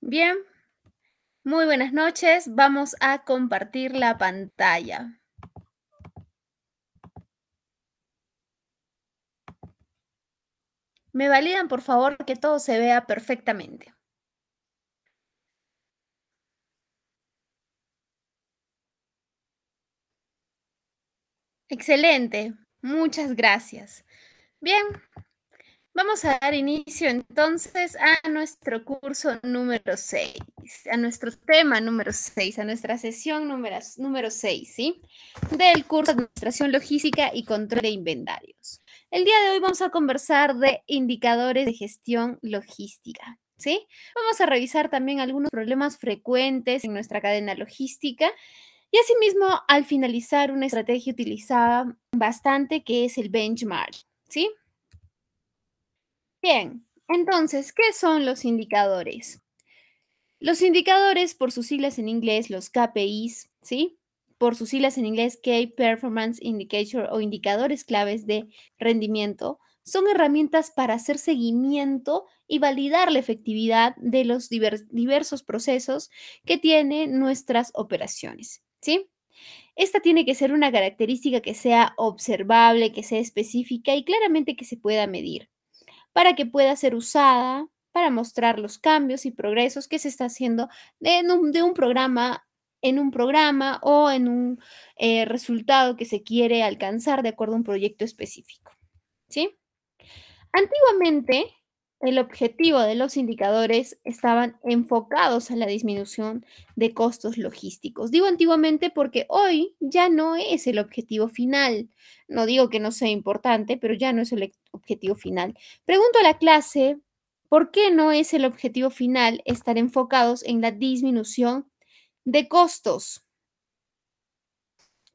Bien, muy buenas noches. Vamos a compartir la pantalla. Me validan, por favor, que todo se vea perfectamente. Excelente, muchas gracias. Bien, Vamos a dar inicio entonces a nuestro curso número 6, a nuestro tema número 6, a nuestra sesión número, número 6, ¿sí? Del curso de Administración Logística y Control de Inventarios. El día de hoy vamos a conversar de indicadores de gestión logística. ¿Sí? Vamos a revisar también algunos problemas frecuentes en nuestra cadena logística y asimismo al finalizar una estrategia utilizada bastante que es el benchmark. ¿Sí? Bien, entonces, ¿qué son los indicadores? Los indicadores, por sus siglas en inglés, los KPIs, ¿sí? Por sus siglas en inglés, Key Performance Indicator o indicadores claves de rendimiento, son herramientas para hacer seguimiento y validar la efectividad de los diversos procesos que tienen nuestras operaciones, ¿sí? Esta tiene que ser una característica que sea observable, que sea específica y claramente que se pueda medir para que pueda ser usada para mostrar los cambios y progresos que se está haciendo de, un, programa en un programa o en un eh, resultado que se quiere alcanzar de acuerdo a un proyecto específico. ¿sí? Antiguamente, el objetivo de los indicadores estaban enfocados en la disminución de costos logísticos. Digo antiguamente porque hoy ya no es el objetivo final. No digo que no sea importante, pero ya no es el objetivo final. Pregunto a la clase, ¿por qué no es el objetivo final estar enfocados en la disminución de costos?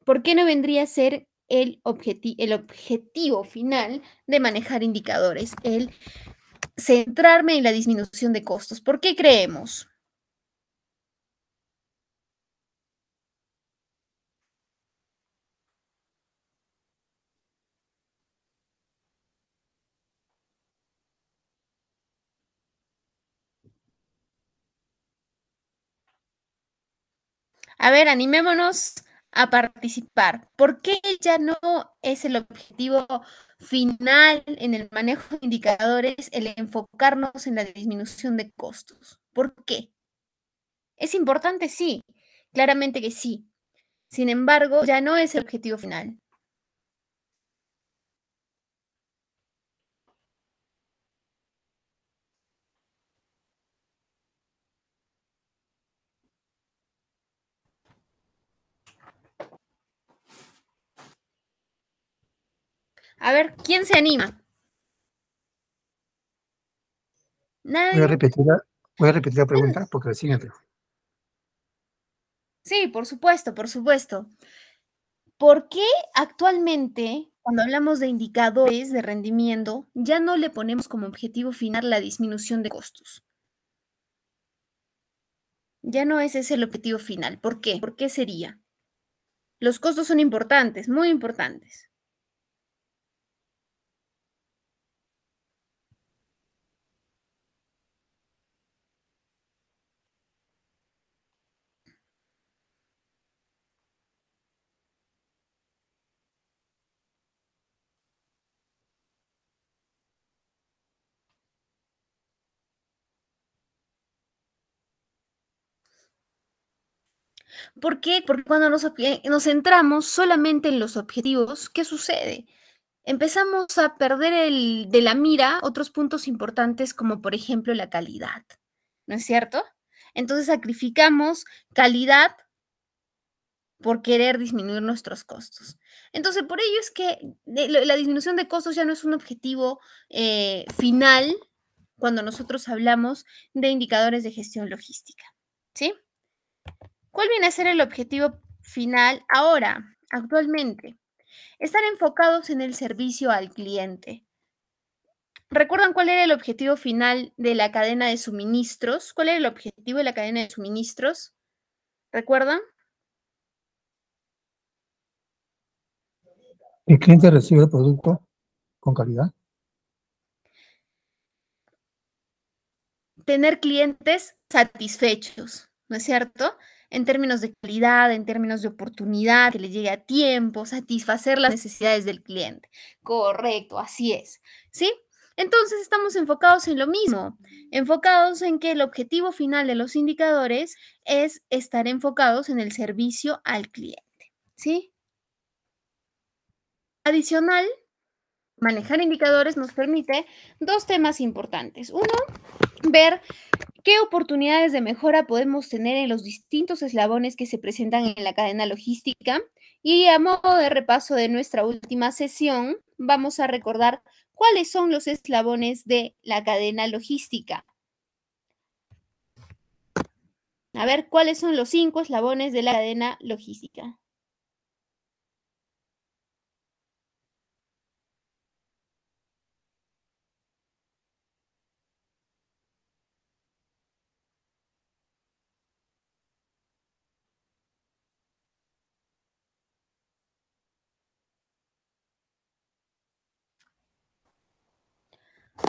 ¿Por qué no vendría a ser el, el objetivo final de manejar indicadores? El centrarme en la disminución de costos. ¿Por qué creemos? A ver, animémonos a participar. ¿Por qué ya no es el objetivo final en el manejo de indicadores el enfocarnos en la disminución de costos. ¿Por qué? ¿Es importante? Sí, claramente que sí. Sin embargo, ya no es el objetivo final. A ver, ¿quién se anima? Voy a repetir la, pregunta porque recién Sí, por supuesto, por supuesto. ¿Por qué actualmente, cuando hablamos de indicadores de rendimiento, ya no le ponemos como objetivo final la disminución de costos? Ya no ese es el objetivo final. ¿Por qué? ¿Por qué sería? Los costos son importantes, muy importantes. ¿Por qué? Porque cuando nos, centramos solamente en los objetivos, ¿qué sucede? Empezamos a perder de la mira otros puntos importantes como por ejemplo la calidad, ¿no es cierto? Entonces sacrificamos calidad por querer disminuir nuestros costos. Entonces, por ello es que la disminución de costos ya no es un objetivo eh, final cuando nosotros hablamos de indicadores de gestión logística. ¿Sí? ¿Cuál viene a ser el objetivo final ahora, actualmente? Estar enfocados en el servicio al cliente. ¿Recuerdan cuál era el objetivo final de la cadena de suministros? ¿Cuál era el objetivo de la cadena de suministros? ¿Recuerdan? El cliente recibe el producto con calidad. Tener clientes satisfechos, ¿no es cierto? en términos de calidad, en términos de oportunidad, que le llegue a tiempo, satisfacer las necesidades del cliente. Correcto, así es. ¿Sí? Entonces estamos enfocados en lo mismo, enfocados en que el objetivo final de los indicadores es estar enfocados en el servicio al cliente, ¿sí? Adicional, manejar indicadores nos permite dos temas importantes. Uno, ver ¿Qué oportunidades de mejora podemos tener en los distintos eslabones que se presentan en la cadena logística? Y a modo de repaso de nuestra última sesión, vamos a recordar cuáles son los eslabones de la cadena logística. A ver, ¿cuáles son los cinco eslabones de la cadena logística?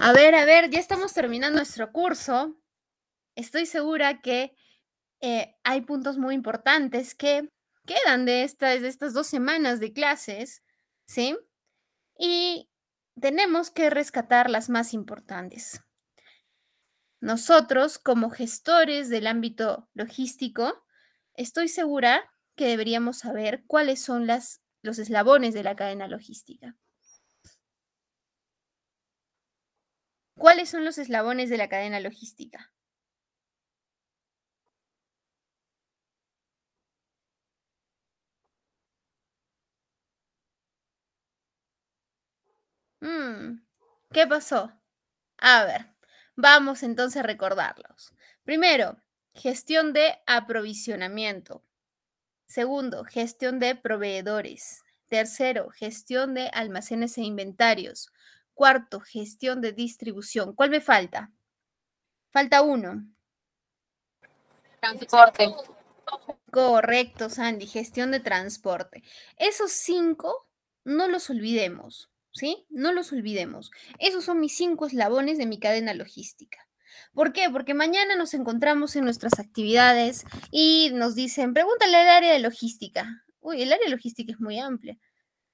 A ver, a ver, ya estamos terminando nuestro curso. Estoy segura que eh, hay puntos muy importantes que quedan de estas, dos semanas de clases, ¿sí? Y tenemos que rescatar las más importantes. Nosotros, como gestores del ámbito logístico, estoy segura que deberíamos saber cuáles son los eslabones de la cadena logística. ¿Cuáles son los eslabones de la cadena logística? Mm, ¿Qué pasó? A ver, vamos entonces a recordarlos. Primero, gestión de aprovisionamiento. Segundo, gestión de proveedores. Tercero, gestión de almacenes e inventarios. Cuarto, gestión de distribución. ¿Cuál me falta? Falta uno. Transporte. Correcto, Sandy, gestión de transporte. Esos cinco no los olvidemos, ¿sí? No los olvidemos. Esos son mis cinco eslabones de mi cadena logística. ¿Por qué? Porque mañana nos encontramos en nuestras actividades y nos dicen, pregúntale al área de logística. Uy, el área de logística es muy amplia.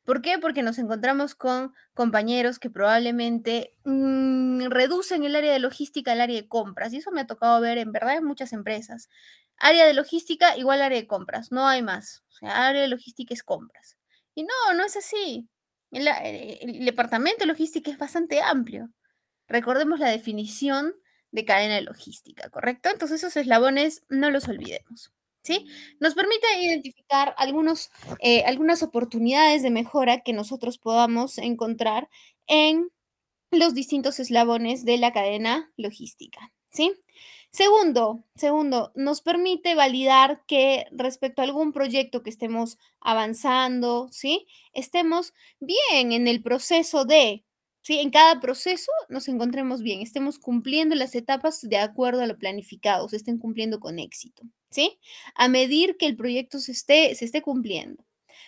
¿Por qué? Porque nos encontramos con compañeros que probablemente mm, reducen el área de logística al área de compras. Y eso me ha tocado ver en verdad en muchas empresas. Área de logística igual área de compras, no hay más. O sea, área de logística es compras. Y no, no es así. el eh, departamento de logística es bastante amplio. Recordemos la definición de cadena de logística, ¿correcto? Entonces esos eslabones no los olvidemos. ¿sí? Nos permite identificar algunos, eh, algunas oportunidades de mejora que nosotros podamos encontrar en los distintos eslabones de la cadena logística, ¿sí? Segundo, segundo, nos permite validar que respecto a algún proyecto que estemos avanzando, ¿sí? Estemos bien en el proceso de, ¿sí? En cada proceso nos encontremos bien, estemos cumpliendo las etapas de acuerdo a lo planificado, se estén cumpliendo con éxito, ¿sí? A medir que el proyecto se esté, se esté cumpliendo.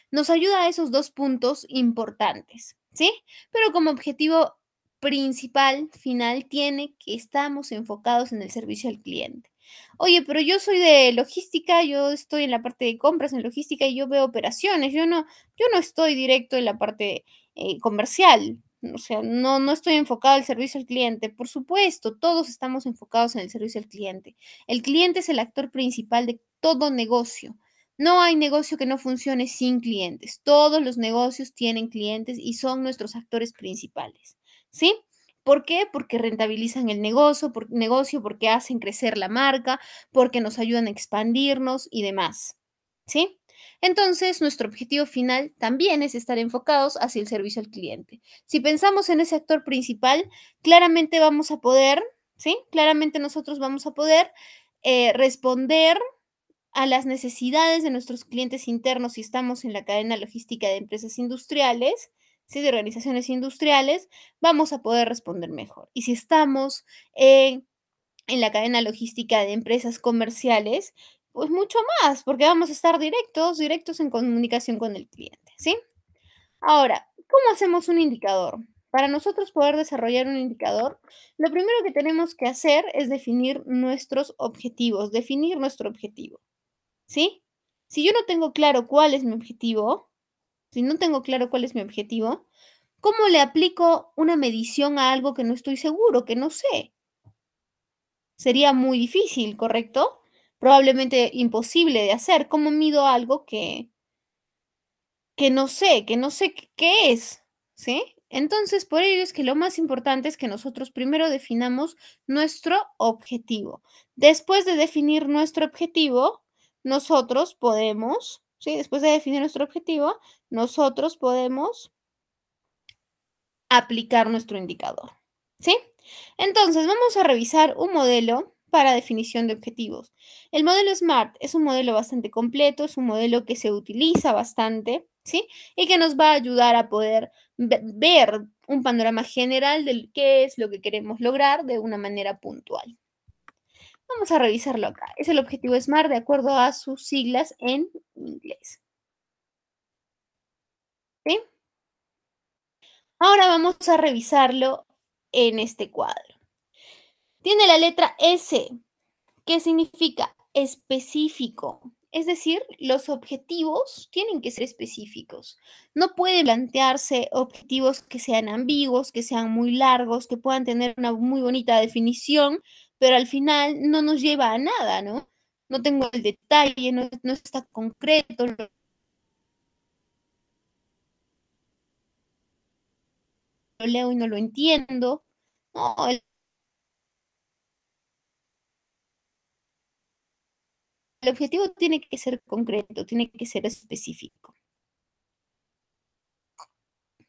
Nos ayuda a esos dos puntos importantes, ¿sí? Pero como objetivo principal, final, tiene que estamos enfocados en el servicio al cliente. Oye, pero yo soy de logística, yo estoy en la parte de compras, en logística y yo veo operaciones, yo no, yo no estoy directo en la parte eh, comercial. O sea, no, no estoy enfocado al servicio al cliente. Por supuesto, todos estamos enfocados en el servicio al cliente. El cliente es el actor principal de todo negocio. No hay negocio que no funcione sin clientes. Todos los negocios tienen clientes y son nuestros actores principales. ¿Sí? ¿Por qué? Porque rentabilizan el negocio, negocio, porque hacen crecer la marca, porque nos ayudan a expandirnos y demás. ¿Sí? Entonces, nuestro objetivo final también es estar enfocados hacia el servicio al cliente. Si pensamos en ese actor principal, claramente vamos a poder, ¿sí? Claramente nosotros vamos a poder eh, responder a las necesidades de nuestros clientes internos si estamos en la cadena logística de empresas industriales, ¿sí? de organizaciones industriales, vamos a poder responder mejor. Y si estamos en la cadena logística de empresas comerciales, pues mucho más, porque vamos a estar directos, directos en comunicación con el cliente, ¿sí? Ahora, ¿cómo hacemos un indicador? Para nosotros poder desarrollar un indicador, lo primero que tenemos que hacer es definir nuestros objetivos, definir nuestro objetivo, ¿sí? Si yo no tengo claro cuál es mi objetivo, si no tengo claro cuál es mi objetivo, ¿cómo le aplico una medición a algo que no estoy seguro, que no sé? Sería muy difícil, ¿correcto? probablemente imposible de hacer. ¿Cómo mido algo que, que no sé, que no sé qué es? ¿Sí? Entonces, por ello es que lo más importante es que nosotros primero definamos nuestro objetivo. Después de definir nuestro objetivo, nosotros podemos, ¿sí? después de definir nuestro objetivo, nosotros podemos aplicar nuestro indicador. ¿Sí? Entonces, vamos a revisar un modelo para definición de objetivos. El modelo SMART es un modelo bastante completo, es un modelo que se utiliza bastante, ¿sí? Y que nos va a ayudar a poder ver un panorama general de qué es lo que queremos lograr de una manera puntual. Vamos a revisarlo acá. Es el objetivo SMART de acuerdo a sus siglas en inglés. ¿Sí? Ahora vamos a revisarlo en este cuadro. Tiene la letra S, que significa específico. Es decir, los objetivos tienen que ser específicos. No puede plantearse objetivos que sean ambiguos, que sean muy largos, que puedan tener una muy bonita definición, pero al final no nos lleva a nada, ¿no? No tengo el detalle, no, está concreto, lo leo y no lo entiendo. No, el el objetivo tiene que ser concreto, tiene que ser específico.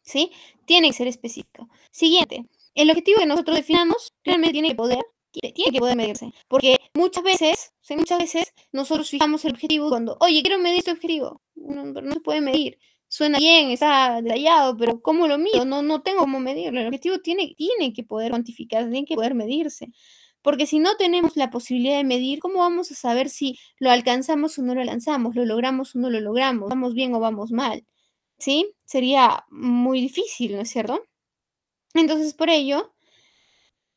¿Sí? Tiene que ser específico. Siguiente, el objetivo que nosotros definamos realmente tiene que poder tiene que poder medirse. Porque muchas veces, muchas veces nosotros fijamos el objetivo cuando, oye, quiero medir este objetivo. No, no se puede medir. Suena bien, está detallado, pero ¿cómo lo mido? No, no tengo cómo medirlo. El objetivo tiene, tiene que poder cuantificarse, tiene que poder medirse porque si no tenemos la posibilidad de medir, ¿cómo vamos a saber si lo alcanzamos o no lo lanzamos? lo logramos o no lo logramos, vamos bien o vamos mal? ¿Sí? Sería muy difícil, ¿no es cierto? Entonces, por ello,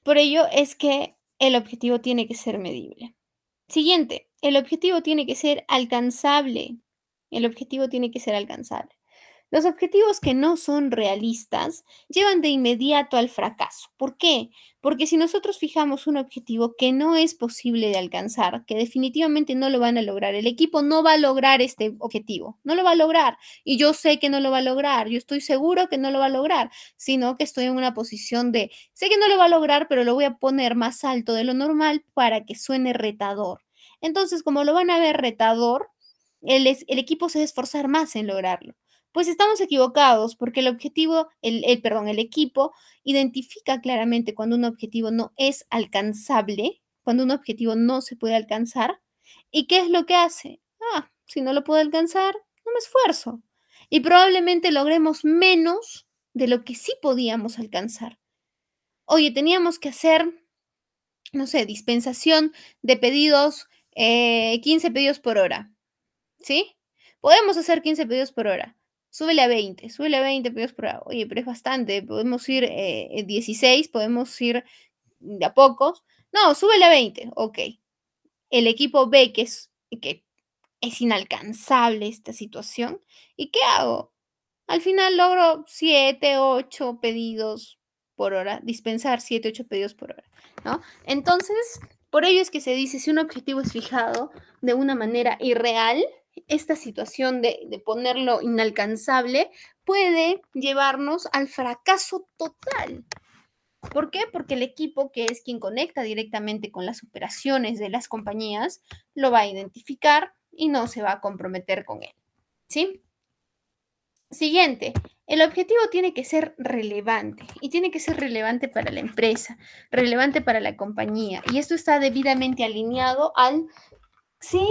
por ello es que el objetivo tiene que ser medible. Siguiente, el objetivo tiene que ser alcanzable. El objetivo tiene que ser alcanzable. Los objetivos que no son realistas llevan de inmediato al fracaso. ¿Por qué? Porque si nosotros fijamos un objetivo que no es posible de alcanzar, que definitivamente no lo van a lograr, el equipo no va a lograr este objetivo, no lo va a lograr. Y yo sé que no lo va a lograr, yo estoy seguro que no lo va a lograr, sino que estoy en una posición de, sé que no lo va a lograr, pero lo voy a poner más alto de lo normal para que suene retador. Entonces, como lo van a ver retador, el, equipo se va a esforzar más en lograrlo. Pues estamos equivocados porque el objetivo, el, perdón, el equipo identifica claramente cuando un objetivo no es alcanzable, cuando un objetivo no se puede alcanzar. ¿Y qué es lo que hace? Ah, si no lo puedo alcanzar, no me esfuerzo. Y probablemente logremos menos de lo que sí podíamos alcanzar. Oye, teníamos que hacer, no sé, dispensación de pedidos, 15 eh, pedidos por hora. ¿Sí? Podemos hacer 15 pedidos por hora súbele a 20, súbele a 20 pedidos por hora. Oye, pero es bastante, podemos ir 16, eh, eh, podemos ir de a pocos. No, súbele a 20, ok. El equipo ve que es, que es inalcanzable esta situación. ¿Y qué hago? Al final logro 7, 8 pedidos por hora, dispensar 7, 8 pedidos por hora, ¿no? Entonces, por ello es que se dice, si un objetivo es fijado de una manera irreal, esta situación de, ponerlo inalcanzable puede llevarnos al fracaso total. ¿Por qué? Porque el equipo, que es quien conecta directamente con las operaciones de las compañías, lo va a identificar y no se va a comprometer con él. ¿Sí? Siguiente, el objetivo tiene que ser relevante y tiene que ser relevante para la empresa, relevante para la compañía. Y esto está debidamente alineado al, sí,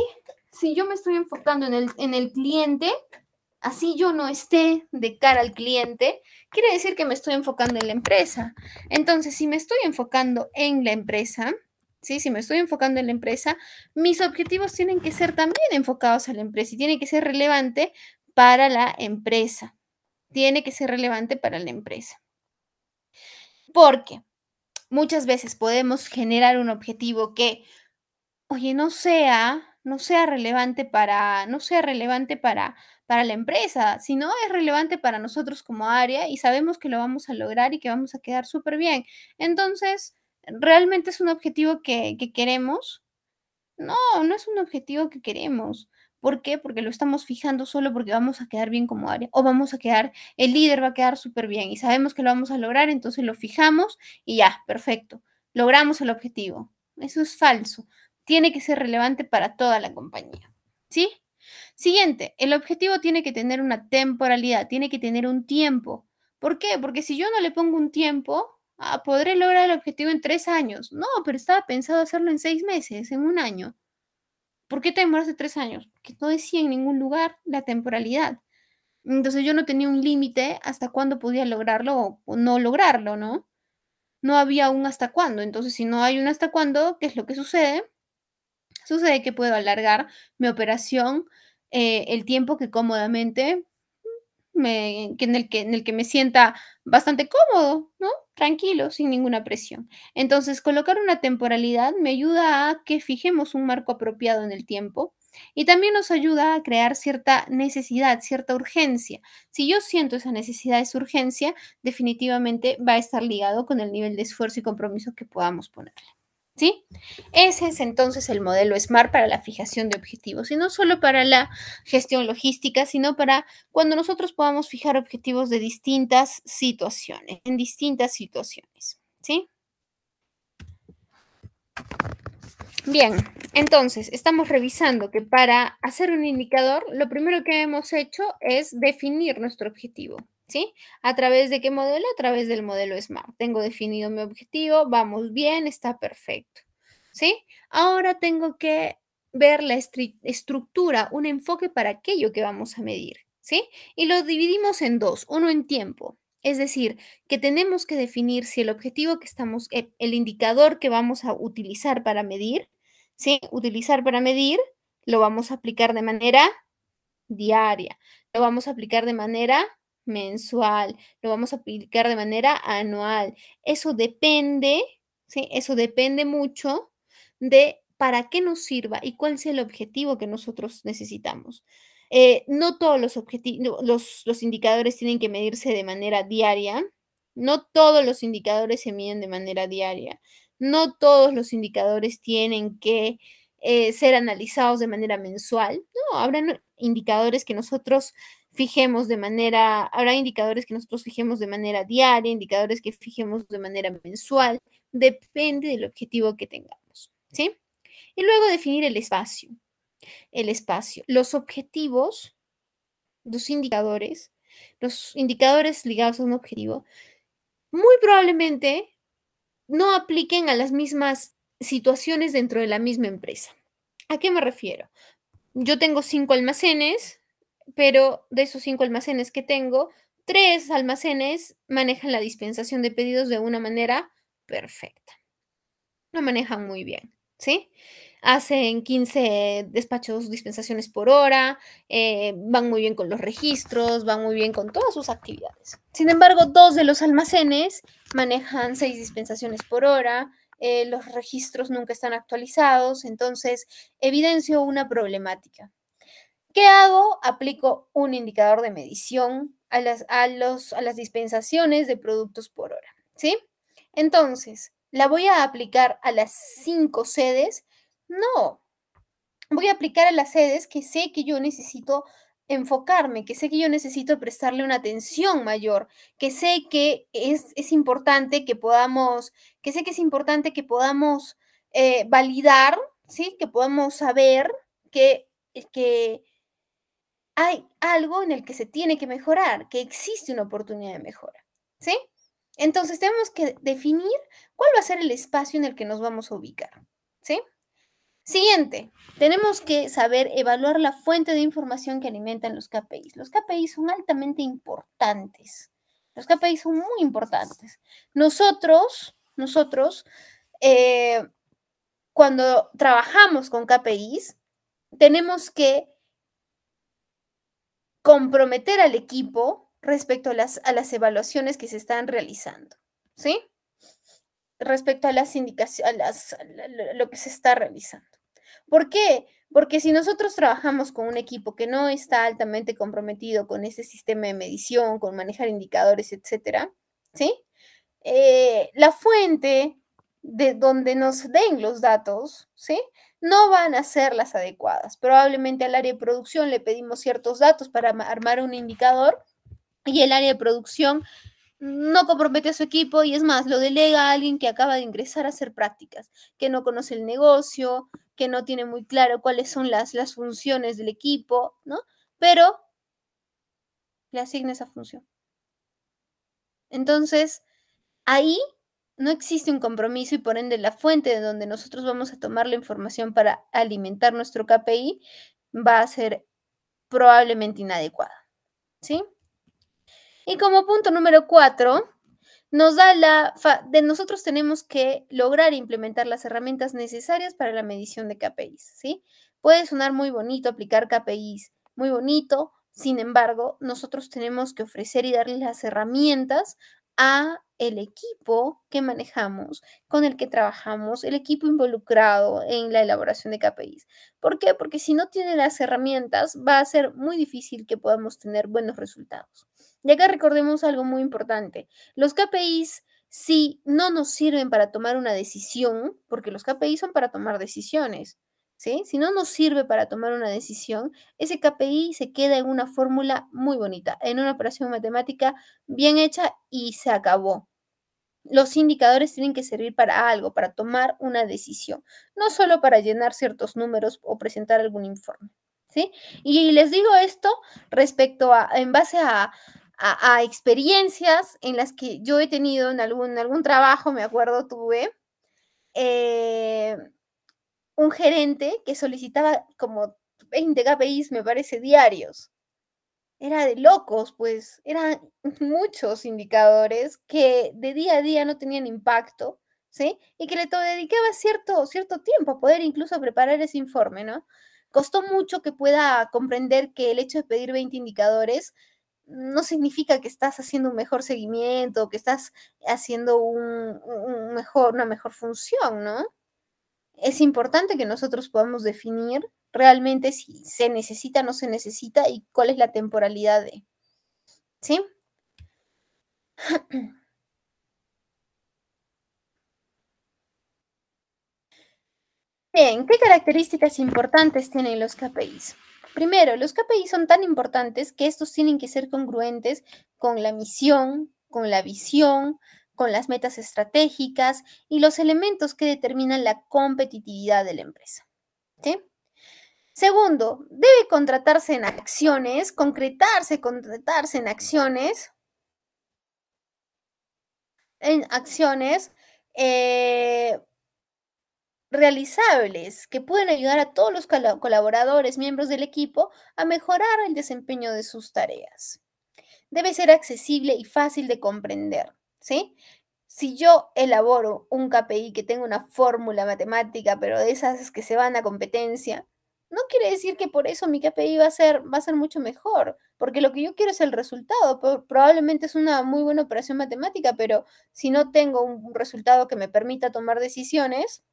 si yo me estoy enfocando en el, cliente, así yo no esté de cara al cliente, quiere decir que me estoy enfocando en la empresa. Entonces, si me estoy enfocando en la empresa, ¿sí? si me estoy enfocando en la empresa, mis objetivos tienen que ser también enfocados a la empresa y tiene que ser relevante para la empresa. Tiene que ser relevante para la empresa. Porque muchas veces podemos generar un objetivo que, oye, no sea no sea relevante para, no sea relevante para, para la empresa, sino es relevante para nosotros como área y sabemos que lo vamos a lograr y que vamos a quedar súper bien. Entonces, ¿realmente es un objetivo que, que queremos? No, no es un objetivo que queremos. ¿Por qué? Porque lo estamos fijando solo porque vamos a quedar bien como área o vamos a quedar, el líder va a quedar súper bien y sabemos que lo vamos a lograr, entonces lo fijamos y ya, perfecto, logramos el objetivo. Eso es falso tiene que ser relevante para toda la compañía. ¿Sí? Siguiente, el objetivo tiene que tener una temporalidad, tiene que tener un tiempo. ¿Por qué? Porque si yo no le pongo un tiempo, ah, podré lograr el objetivo en tres años. No, pero estaba pensado hacerlo en seis meses, en un año. ¿Por qué te demoraste tres años? Porque no decía en ningún lugar la temporalidad. Entonces yo no tenía un límite hasta cuándo podía lograrlo o no lograrlo, ¿no? No había un hasta cuándo. Entonces, si no hay un hasta cuándo, ¿qué es lo que sucede? Sucede que puedo alargar mi operación eh, el tiempo que cómodamente, me, que en, el que, en el que me sienta bastante cómodo, ¿no? Tranquilo, sin ninguna presión. Entonces, colocar una temporalidad me ayuda a que fijemos un marco apropiado en el tiempo, y también nos ayuda a crear cierta necesidad, cierta urgencia. Si yo siento esa necesidad, esa urgencia, definitivamente va a estar ligado con el nivel de esfuerzo y compromiso que podamos ponerle. ¿Sí? Ese es entonces el modelo SMART para la fijación de objetivos, y no solo para la gestión logística, sino para cuando nosotros podamos fijar objetivos de distintas situaciones, en distintas situaciones, ¿sí? Bien, entonces estamos revisando que para hacer un indicador, lo primero que hemos hecho es definir nuestro objetivo. ¿sí? ¿A través de qué modelo? A través del modelo SMART. Tengo definido mi objetivo, vamos bien, está perfecto, ¿sí? Ahora tengo que ver la estructura, un enfoque para aquello que vamos a medir, ¿sí? Y lo dividimos en dos, uno en tiempo, es decir, que tenemos que definir si el objetivo que estamos, eh, el indicador que vamos a utilizar para medir, ¿sí? Utilizar para medir, lo vamos a aplicar de manera diaria, lo vamos a aplicar de manera mensual, lo vamos a aplicar de manera anual. Eso depende, ¿sí? Eso depende mucho de para qué nos sirva y cuál es el objetivo que nosotros necesitamos. Eh, no todos los, los, indicadores tienen que medirse de manera diaria, no todos los indicadores se miden de manera diaria, no todos los indicadores tienen que eh, ser analizados de manera mensual, no, habrá indicadores que nosotros fijemos de manera, habrá indicadores que nosotros fijemos de manera diaria, indicadores que fijemos de manera mensual, depende del objetivo que tengamos, ¿sí? Y luego definir el espacio. El espacio, los objetivos, los indicadores, los indicadores ligados a un objetivo, muy probablemente no apliquen a las mismas situaciones dentro de la misma empresa. ¿A qué me refiero? Yo tengo cinco almacenes, pero de esos cinco almacenes que tengo, tres almacenes manejan la dispensación de pedidos de una manera perfecta. Lo manejan muy bien, ¿sí? Hacen 15 despachos, dispensaciones por hora, eh, van muy bien con los registros, van muy bien con todas sus actividades. Sin embargo, dos de los almacenes manejan seis dispensaciones por hora, eh, los registros nunca están actualizados, entonces evidencio una problemática. ¿Qué hago? Aplico un indicador de medición a las, a los, a las dispensaciones de productos por hora. ¿Sí? Entonces, ¿la voy a aplicar a las cinco sedes? No. Voy a aplicar a las sedes que sé que yo necesito enfocarme, que sé que yo necesito prestarle una atención mayor, que sé que es, importante que podamos, que sé que es importante que podamos eh, validar, ¿sí? Que podamos saber que, que hay algo en el que se tiene que mejorar, que existe una oportunidad de mejora, ¿sí? Entonces tenemos que definir cuál va a ser el espacio en el que nos vamos a ubicar, ¿sí? Siguiente, tenemos que saber evaluar la fuente de información que alimentan los KPIs. Los KPIs son altamente importantes. Los KPIs son muy importantes. Nosotros, nosotros, eh, cuando trabajamos con KPIs, tenemos que comprometer al equipo respecto a las, a las evaluaciones que se están realizando, ¿sí? Respecto a las indicaciones, a, las, lo que se está realizando. ¿Por qué? Porque si nosotros trabajamos con un equipo que no está altamente comprometido con ese sistema de medición, con manejar indicadores, etcétera, ¿sí? Eh, la fuente de donde nos den los datos, ¿sí? no van a ser las adecuadas. Probablemente al área de producción le pedimos ciertos datos para armar un indicador y el área de producción no compromete a su equipo y es más, lo delega a alguien que acaba de ingresar a hacer prácticas, que no conoce el negocio, que no tiene muy claro cuáles son las, las funciones del equipo, ¿no? Pero le asigna esa función. Entonces, ahí no existe un compromiso y por ende la fuente de donde nosotros vamos a tomar la información para alimentar nuestro KPI va a ser probablemente inadecuada. ¿Sí? Y como punto número cuatro, nos da la de nosotros tenemos que lograr implementar las herramientas necesarias para la medición de KPIs, ¿sí? Puede sonar muy bonito aplicar KPIs, muy bonito, sin embargo, nosotros tenemos que ofrecer y darles las herramientas a el equipo que manejamos, con el que trabajamos, el equipo involucrado en la elaboración de KPIs. ¿Por qué? Porque si no tiene las herramientas, va a ser muy difícil que podamos tener buenos resultados. Y acá recordemos algo muy importante, los KPIs si no nos sirven para tomar una decisión, porque los KPIs son para tomar decisiones, si no nos sirve para tomar una decisión, ese KPI se queda en una fórmula muy bonita, en una operación matemática bien hecha y se acabó. Los indicadores tienen que servir para algo, para tomar una decisión, no solo para llenar ciertos números o presentar algún informe. ¿Sí? Y les digo esto respecto a, en base a, experiencias en las que yo he tenido en algún, algún trabajo, me acuerdo, tuve, eh, un gerente que solicitaba como 20 KPIs, me parece, diarios. Era de locos, pues eran muchos indicadores que de día a día no tenían impacto, ¿sí? Y que le dedicaba cierto, cierto tiempo a poder incluso preparar ese informe, ¿no? Costó mucho que pueda comprender que el hecho de pedir 20 indicadores no significa que estás haciendo un mejor seguimiento, que estás haciendo mejor, una mejor función, ¿no? es importante que nosotros podamos definir realmente si se necesita o no se necesita y cuál es la temporalidad de. ¿Sí? Bien, ¿qué características importantes tienen los KPIs? Primero, los KPIs son tan importantes que estos tienen que ser congruentes con la misión, con la visión, con las metas estratégicas y los elementos que determinan la competitividad de la empresa. Segundo, debe contratarse en acciones, concretarse, contratarse en acciones, en acciones eh, realizables que pueden ayudar a todos los colaboradores, miembros del equipo, a mejorar el desempeño de sus tareas. Debe ser accesible y fácil de comprender. ¿sí? Si yo elaboro un KPI que tenga una fórmula matemática, pero de esas que se van a competencia, no quiere decir que por eso mi KPI va a ser, va a ser mucho mejor, porque lo que yo quiero es el resultado. Probablemente es una muy buena operación matemática, pero si no tengo un resultado que me permita tomar decisiones,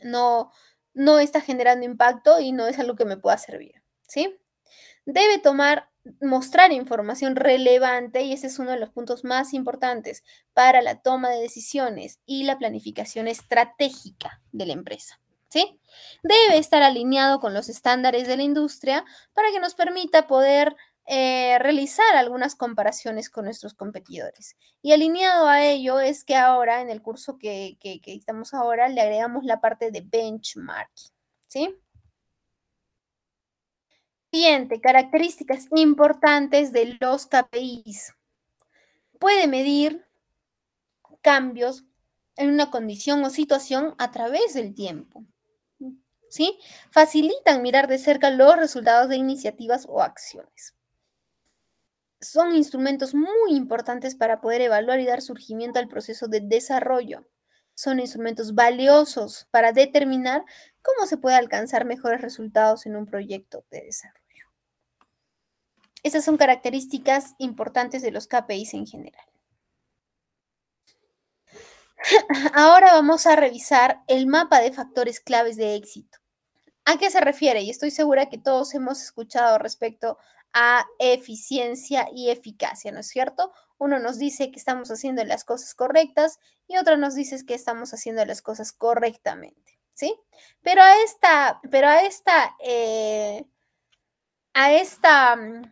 no, no está generando impacto y no es algo que me pueda servir, ¿sí? Debe tomar mostrar información relevante y ese es uno de los puntos más importantes para la toma de decisiones y la planificación estratégica de la empresa. ¿sí? Debe estar alineado con los estándares de la industria para que nos permita poder eh, realizar algunas comparaciones con nuestros competidores. Y alineado a ello es que ahora, en el curso que, que, estamos ahora, le agregamos la parte de benchmark, ¿sí? Siguiente, características importantes de los KPIs. Puede medir cambios en una condición o situación a través del tiempo. ¿Sí? Facilitan mirar de cerca los resultados de iniciativas o acciones. Son instrumentos muy importantes para poder evaluar y dar surgimiento al proceso de desarrollo son instrumentos valiosos para determinar cómo se puede alcanzar mejores resultados en un proyecto de desarrollo. Esas son características importantes de los KPIs en general. Ahora vamos a revisar el mapa de factores claves de éxito. ¿A qué se refiere? Y estoy segura que todos hemos escuchado respecto a eficiencia y eficacia, ¿no es cierto? Uno nos dice que estamos haciendo las cosas correctas y otro nos dice que estamos haciendo las cosas correctamente, ¿sí? Pero a esta, pero a esta, eh, a esta mm,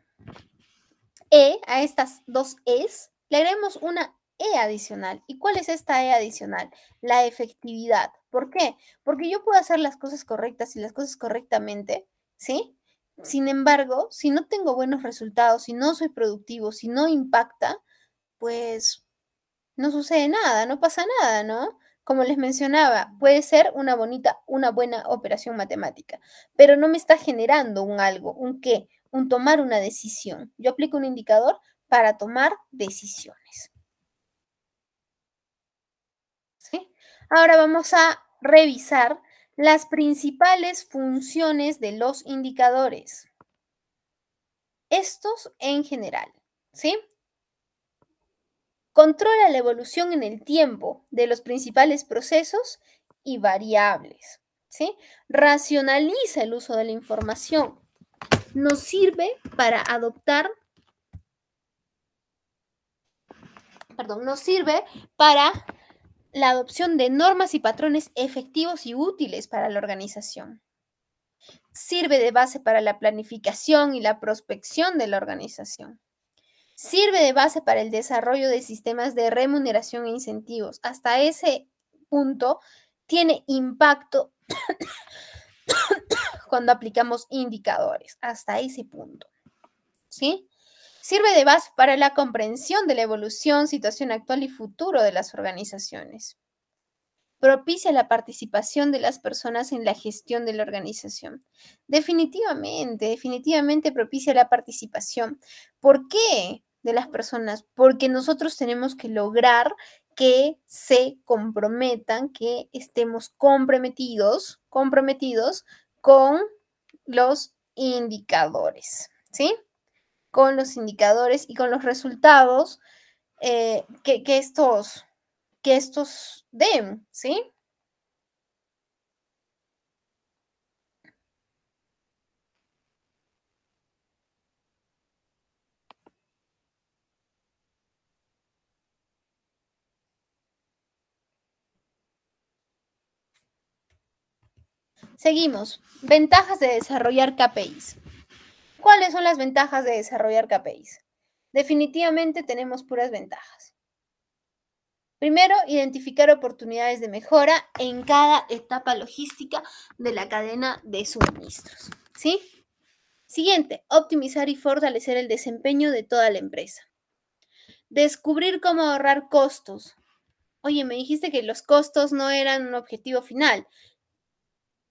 E, a estas dos Es, le haremos una E adicional. ¿Y cuál es esta E adicional? La efectividad. ¿Por qué? Porque yo puedo hacer las cosas correctas y las cosas correctamente, ¿sí? Sin embargo, si no tengo buenos resultados, si no soy productivo, si no impacta, pues no sucede nada, no pasa nada, ¿no? Como les mencionaba, puede ser una bonita, una buena operación matemática, pero no me está generando un algo, un qué, un tomar una decisión. Yo aplico un indicador para tomar decisiones. ¿Sí? Ahora vamos a revisar las principales funciones de los indicadores. Estos en general, ¿sí? Controla la evolución en el tiempo de los principales procesos y variables. Racionaliza el uso de la información. Nos sirve para adoptar perdón, nos sirve para la adopción de normas y patrones efectivos y útiles para la organización. Sirve de base para la planificación y la prospección de la organización. Sirve de base para el desarrollo de sistemas de remuneración e incentivos. Hasta ese punto tiene impacto cuando aplicamos indicadores. Hasta ese punto. ¿Sí? Sirve de base para la comprensión de la evolución, situación actual y futuro de las organizaciones. Propicia la participación de las personas en la gestión de la organización. Definitivamente, definitivamente propicia la participación. ¿Por qué? de las personas, porque nosotros tenemos que lograr que se comprometan, que estemos comprometidos, comprometidos con los indicadores, ¿sí? Con los indicadores y con los resultados eh, que, estos, que estos den, ¿sí? Seguimos. Ventajas de desarrollar KPIs. ¿Cuáles son las ventajas de desarrollar KPIs? Definitivamente tenemos puras ventajas. Primero, identificar oportunidades de mejora en cada etapa logística de la cadena de suministros. ¿Sí? Siguiente, optimizar y fortalecer el desempeño de toda la empresa. Descubrir cómo ahorrar costos. Oye, me dijiste que los costos no eran un objetivo final.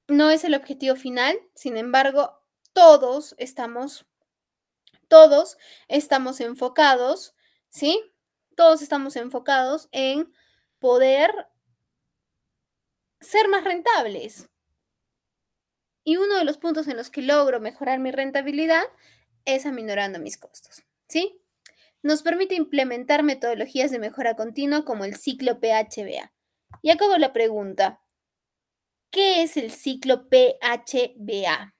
No es el objetivo final, sin embargo, todos estamos, todos estamos enfocados, ¿sí? Todos estamos enfocados en poder ser más rentables. Y uno de los puntos en los que logro mejorar mi rentabilidad es aminorando mis costos, ¿sí? Nos permite implementar metodologías de mejora continua como el ciclo PHBA. Y acabo la pregunta. ¿Qué es el ciclo PHBA?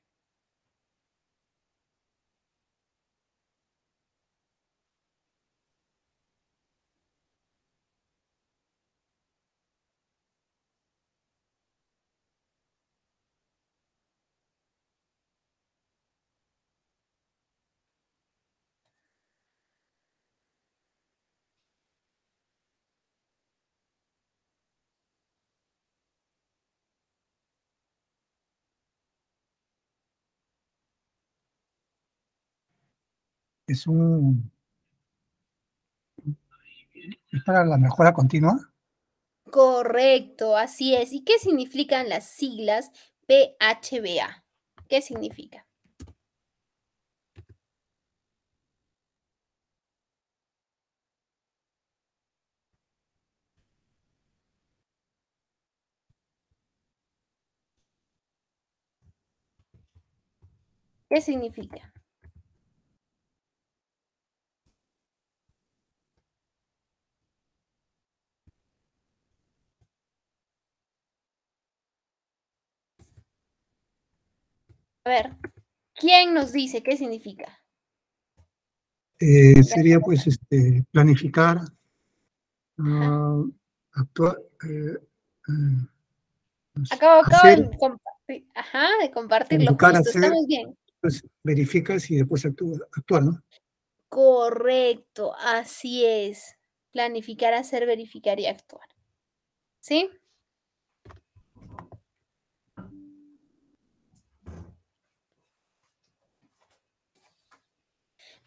es un para la mejora continua. Correcto, así es. ¿Y qué significan las siglas PHBA? ¿Qué significa? ¿Qué significa? A ver, ¿quién nos dice qué significa? Eh, sería pues este, planificar, ah, actuar. Eh, eh, pues, acabo, de, compartir, lo compartirlo. estamos bien. Pues, verificas y después actuar, ¿no? Correcto, así es. Planificar, hacer, verificar y actuar. ¿Sí?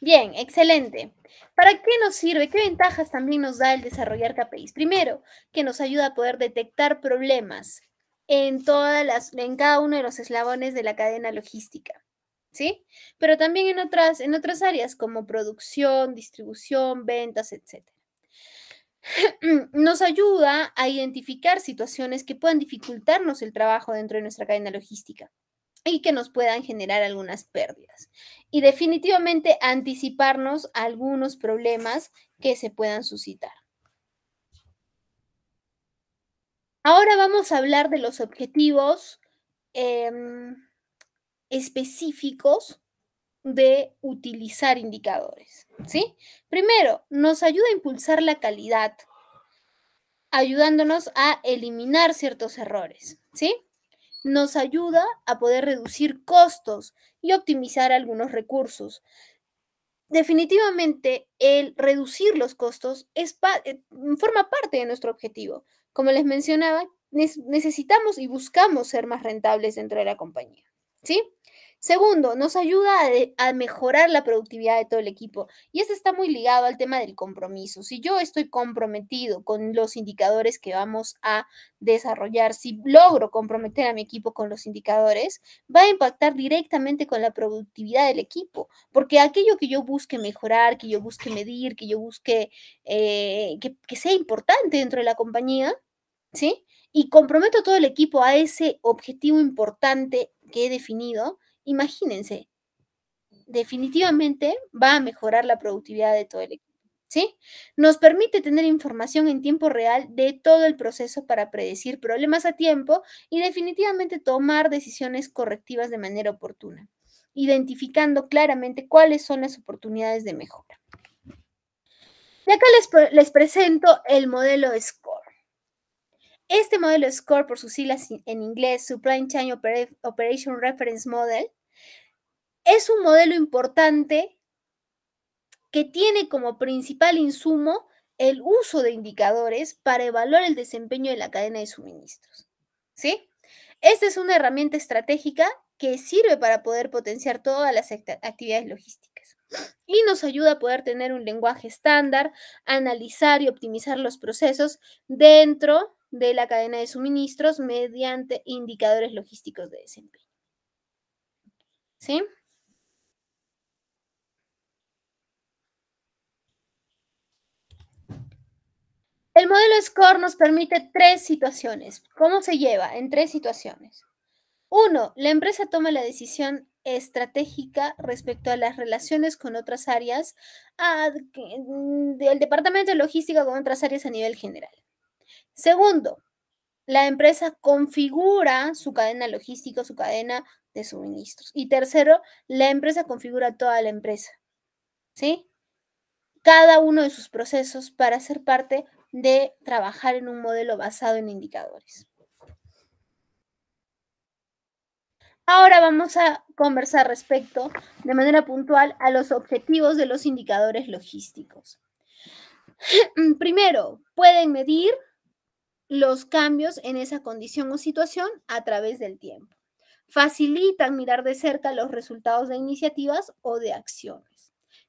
Bien, excelente. ¿Para qué nos sirve? ¿Qué ventajas también nos da el desarrollar KPIs? Primero, que nos ayuda a poder detectar problemas en, todas en cada uno de los eslabones de la cadena logística. ¿Sí? Pero también en otras, en otras áreas como producción, distribución, ventas, etc. Nos ayuda a identificar situaciones que puedan dificultarnos el trabajo dentro de nuestra cadena logística y que nos puedan generar algunas pérdidas. Y definitivamente anticiparnos algunos problemas que se puedan suscitar. Ahora vamos a hablar de los objetivos em, específicos de utilizar indicadores. ¿sí? Primero, nos ayuda a impulsar la calidad, ayudándonos a eliminar ciertos errores. ¿sí? nos ayuda a poder reducir costos y optimizar algunos recursos. Definitivamente, el reducir los costos es eh, forma parte de nuestro objetivo. Como les mencionaba, necesitamos y buscamos ser más rentables dentro de la compañía. ¿Sí? Segundo, nos ayuda a, mejorar la productividad de todo el equipo. Y eso está muy ligado al tema del compromiso. Si yo estoy comprometido con los indicadores que vamos a desarrollar, si logro comprometer a mi equipo con los indicadores, va a impactar directamente con la productividad del equipo. Porque aquello que yo busque mejorar, que yo busque medir, que yo busque eh, que, que sea importante dentro de la compañía, ¿sí? Y comprometo a todo el equipo a ese objetivo importante que he definido, imagínense, definitivamente va a mejorar la productividad de todo el equipo. ¿Sí? Nos permite tener información en tiempo real de todo el proceso para predecir problemas a tiempo y definitivamente tomar decisiones correctivas de manera oportuna, identificando claramente cuáles son las oportunidades de mejora. Y acá les, les presento el modelo SCORE. Este modelo SCORE, por sus siglas en inglés, Supply Chain Operation Reference Model, es un modelo importante que tiene como principal insumo el uso de indicadores para evaluar el desempeño de la cadena de suministros. ¿Sí? Esta es una herramienta estratégica que sirve para poder potenciar todas las actividades logísticas y nos ayuda a poder tener un lenguaje estándar, analizar y optimizar los procesos dentro de la cadena de suministros mediante indicadores logísticos de desempeño. ¿Sí? El modelo SCORE nos permite tres situaciones. ¿Cómo se lleva? En tres situaciones. Uno, la empresa toma la decisión estratégica respecto a las relaciones con otras áreas, mm, del departamento de logística con otras áreas a nivel general. Segundo, la empresa configura su cadena logística, su cadena de suministros. Y tercero, la empresa configura toda la empresa, ¿sí? Cada uno de sus procesos para ser parte de trabajar en un modelo basado en indicadores. Ahora vamos a conversar respecto de manera puntual a los objetivos de los indicadores logísticos. Primero, pueden medir los cambios en esa condición o situación a través del tiempo. Facilitan mirar de cerca los resultados de iniciativas o de acciones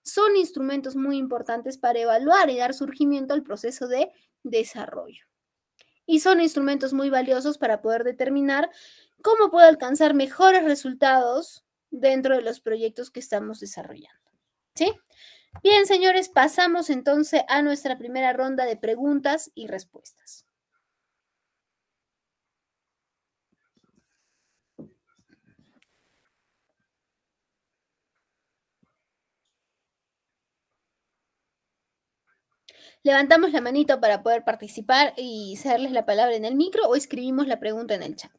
son instrumentos muy importantes para evaluar y dar surgimiento al proceso de desarrollo. Y son instrumentos muy valiosos para poder determinar cómo puedo alcanzar mejores resultados dentro de los proyectos que estamos desarrollando. ¿Sí? Bien, señores, pasamos entonces a nuestra primera ronda de preguntas y respuestas. Levantamos la manito para poder participar y hacerles la palabra en el micro o escribimos la pregunta en el chat.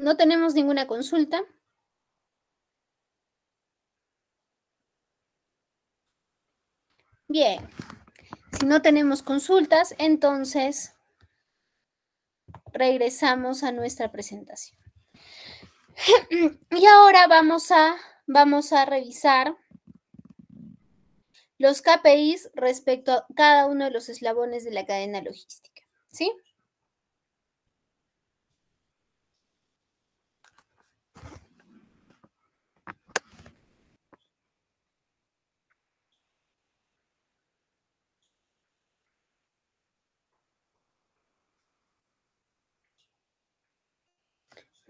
No tenemos ninguna consulta. Bien, si no tenemos consultas, entonces regresamos a nuestra presentación. y ahora vamos a, vamos a revisar los KPIs respecto a cada uno de los eslabones de la cadena logística. ¿Sí?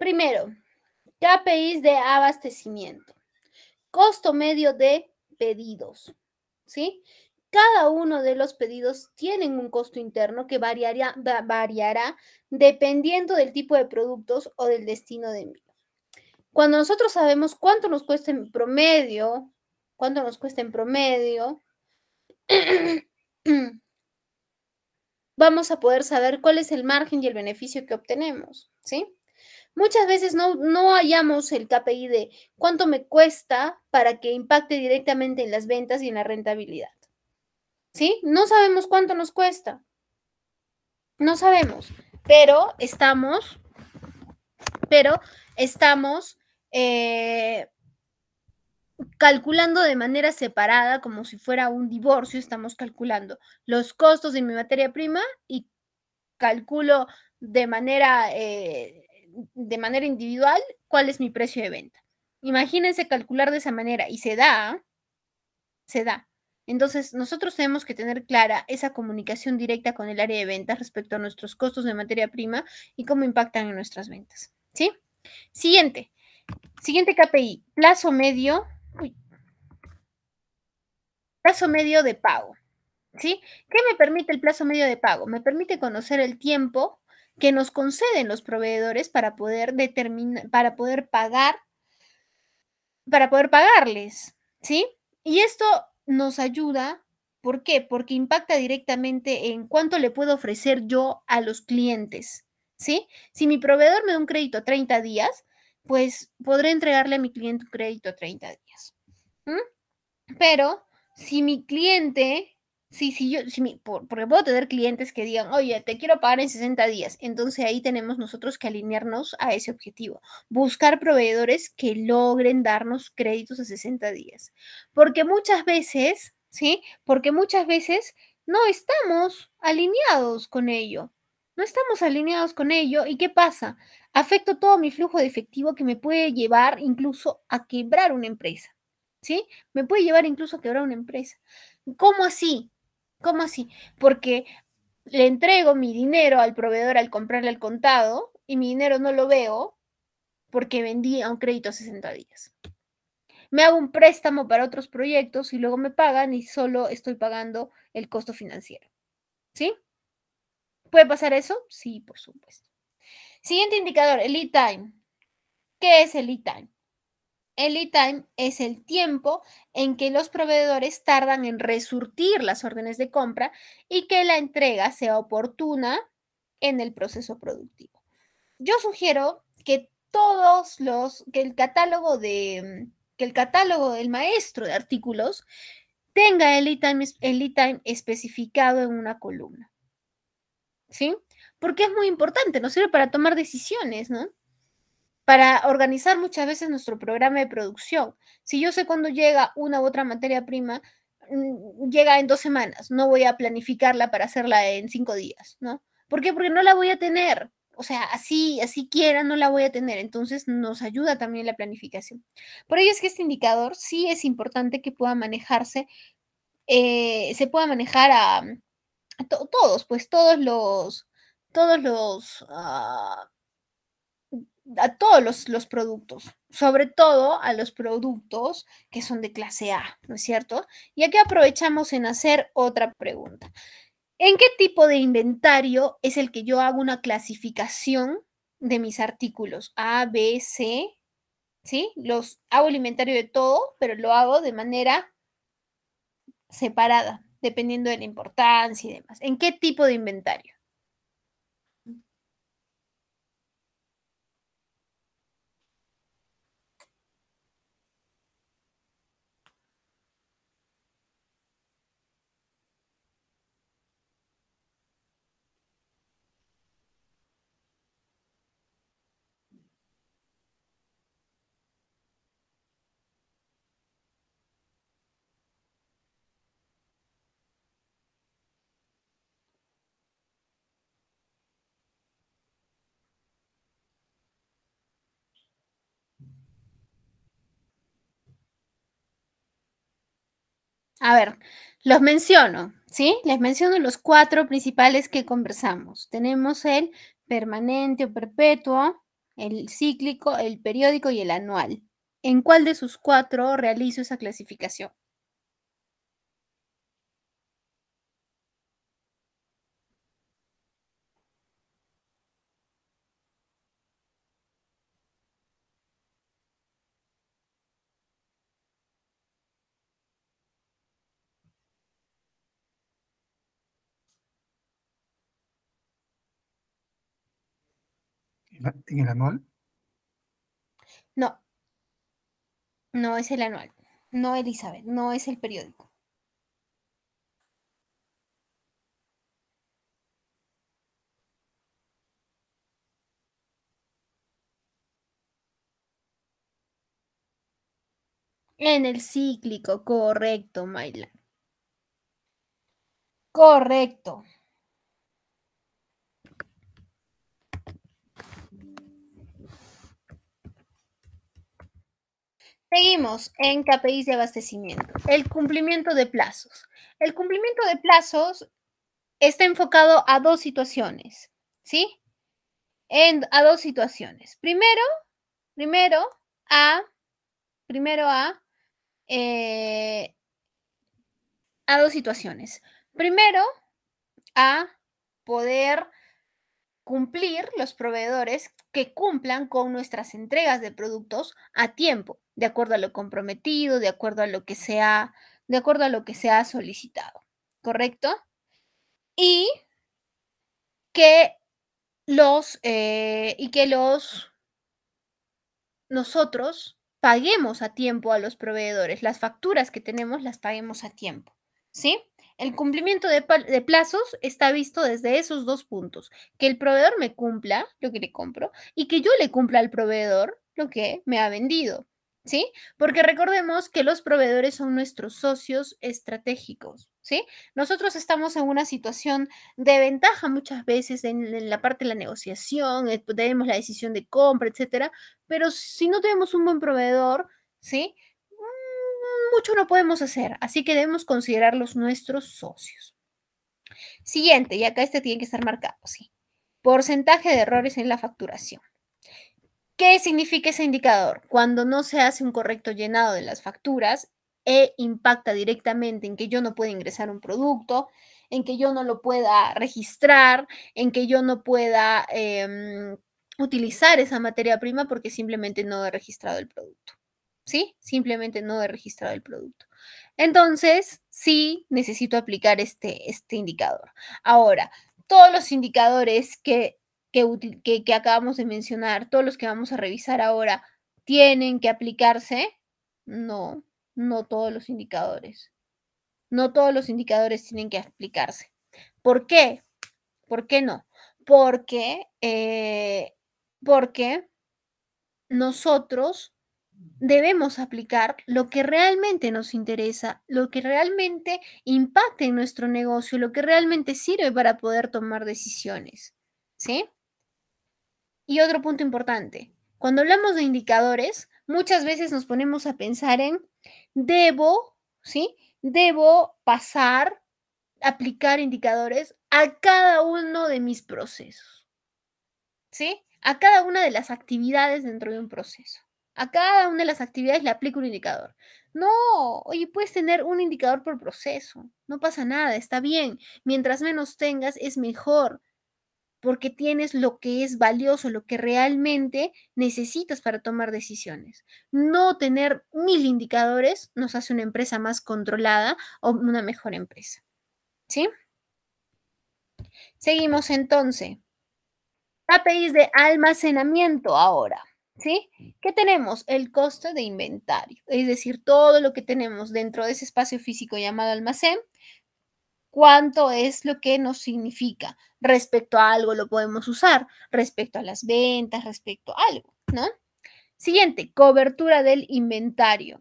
Primero, KPIs de abastecimiento, costo medio de pedidos, ¿sí? Cada uno de los pedidos tienen un costo interno que variará dependiendo del tipo de productos o del destino de envío. Cuando nosotros sabemos cuánto nos cuesta en promedio, cuánto nos cuesta en promedio, vamos a poder saber cuál es el margen y el beneficio que obtenemos, ¿sí? Muchas veces no, no hallamos el KPI de cuánto me cuesta para que impacte directamente en las ventas y en la rentabilidad. ¿Sí? No sabemos cuánto nos cuesta. No sabemos, pero estamos, pero estamos eh, calculando de manera separada, como si fuera un divorcio, estamos calculando los costos de mi materia prima y calculo de manera eh, de manera individual cuál es mi precio de venta. Imagínense calcular de esa manera y se da, se da. Entonces, nosotros tenemos que tener clara esa comunicación directa con el área de ventas respecto a nuestros costos de materia prima y cómo impactan en nuestras ventas. ¿Sí? Siguiente. Siguiente KPI, plazo medio. plazo medio de pago. ¿Sí? ¿Qué me permite el plazo medio de pago? Me permite conocer el tiempo que nos conceden los proveedores para poder determinar, para poder pagar, para poder pagarles, ¿sí? Y esto nos ayuda, ¿por qué? Porque impacta directamente en cuánto le puedo ofrecer yo a los clientes, ¿sí? Si mi proveedor me da un crédito a 30 días, pues podré entregarle a mi cliente un crédito a 30 días. Pero si mi cliente Sí, sí, yo, porque puedo tener clientes que digan, oye, te quiero pagar en 60 días. Entonces ahí tenemos nosotros que alinearnos a ese objetivo. Buscar proveedores que logren darnos créditos a 60 días. Porque muchas veces, ¿sí? Porque muchas veces no estamos alineados con ello. No estamos alineados con ello. ¿Y qué pasa? Afecto todo mi flujo de efectivo que me puede llevar incluso a quebrar una empresa. ¿Sí? Me puede llevar incluso a quebrar una empresa. ¿Cómo así? ¿Cómo así? Porque le entrego mi dinero al proveedor al comprarle al contado y mi dinero no lo veo porque vendí a un crédito a 60 días. Me hago un préstamo para otros proyectos y luego me pagan y solo estoy pagando el costo financiero. ¿Sí? ¿Puede pasar eso? Sí, por supuesto. Siguiente indicador, el lead time. ¿Qué es el lead time? El lead time es el tiempo en que los proveedores tardan en resurtir las órdenes de compra y que la entrega sea oportuna en el proceso productivo. Yo sugiero que todos los, que el catálogo de, el catálogo del maestro de artículos tenga el lead time, especificado en una columna. ¿Sí? Porque es muy importante, no sirve para tomar decisiones, ¿no? para organizar muchas veces nuestro programa de producción. Si yo sé cuándo llega una u otra materia prima, mm, llega en dos semanas, no voy a planificarla para hacerla en cinco días, ¿no? ¿Por qué? Porque no la voy a tener. O sea, así, así quiera, no la voy a tener. Entonces nos ayuda también la planificación. Por ello es que este indicador sí es importante que pueda manejarse, eh, se pueda manejar a, mm, todos, pues todos los, todos los, ah, a todos los, productos, sobre todo a los productos que son de clase A, ¿no es cierto? Y aquí aprovechamos en hacer otra pregunta. ¿En qué tipo de inventario es el que yo hago una clasificación de mis artículos? A, B, C, ¿sí? Los hago el inventario de todo, pero lo hago de manera separada, dependiendo de la importancia y demás. ¿En qué tipo de inventario? A ver, los menciono, ¿sí? Les menciono los cuatro principales que conversamos. Tenemos el permanente o perpetuo, el cíclico, el periódico y el anual. ¿En cuál de sus cuatro realizo esa clasificación? en el anual? No. No es el anual. No, Elizabeth, no es el periódico. En el cíclico, correcto, Maila. Correcto. Seguimos en KPIs de abastecimiento. El cumplimiento de plazos. El cumplimiento de plazos está enfocado a dos situaciones, ¿sí? En, a dos situaciones. Primero, primero a, primero a, eh, a dos situaciones. Primero, a poder cumplir los proveedores que cumplan con nuestras entregas de productos a tiempo, de acuerdo a lo comprometido, de acuerdo a lo que se ha, de acuerdo a lo que solicitado, ¿correcto? Y que los eh, y que los nosotros paguemos a tiempo a los proveedores, las facturas que tenemos las paguemos a tiempo, ¿sí? El cumplimiento de, plazos está visto desde esos dos puntos, que el proveedor me cumpla lo que le compro y que yo le cumpla al proveedor lo que me ha vendido, ¿sí? Porque recordemos que los proveedores son nuestros socios estratégicos, ¿sí? Nosotros estamos en una situación de ventaja muchas veces en, en la parte de la negociación, eh, tenemos la decisión de compra, etcétera, pero si no tenemos un buen proveedor, ¿sí? mucho no podemos hacer, así que debemos considerarlos nuestros socios. Siguiente, y acá este tiene que estar marcado, sí. Porcentaje de errores en la facturación. ¿Qué significa ese indicador? Cuando no se hace un correcto llenado de las facturas e impacta directamente en que yo no pueda ingresar un producto, en que yo no lo pueda registrar, en que yo no pueda em, utilizar esa materia prima porque simplemente no he registrado el producto. ¿sí? Simplemente no he registrado el producto. Entonces, sí necesito aplicar este, este indicador. Ahora, todos los indicadores que, que, acabamos de mencionar, todos los que vamos a revisar ahora, tienen que aplicarse. No, no todos los indicadores. No todos los indicadores tienen que aplicarse. ¿Por qué? ¿Por qué no? Porque, eh, porque nosotros debemos aplicar lo que realmente nos interesa, lo que realmente impacte en nuestro negocio, lo que realmente sirve para poder tomar decisiones. ¿Sí? Y otro punto importante, cuando hablamos de indicadores, muchas veces nos ponemos a pensar en debo, ¿sí? Debo pasar, aplicar indicadores a cada uno de mis procesos. ¿Sí? A cada una de las actividades dentro de un proceso. A cada una de las actividades le aplico un indicador. No, oye, puedes tener un indicador por proceso. No pasa nada, está bien. Mientras menos tengas, es mejor porque tienes lo que es valioso, lo que realmente necesitas para tomar decisiones. No tener mil indicadores nos hace una empresa más controlada o una mejor empresa. ¿Sí? Seguimos entonces. KPIs de almacenamiento ahora. ¿Sí? Mm. ¿Qué tenemos? El costo de inventario, es decir, todo lo que tenemos dentro de ese espacio físico llamado almacén, cuánto es lo que nos significa. Respecto a algo lo podemos usar, respecto a las ventas, respecto a algo, ¿no? Siguiente, cobertura del inventario.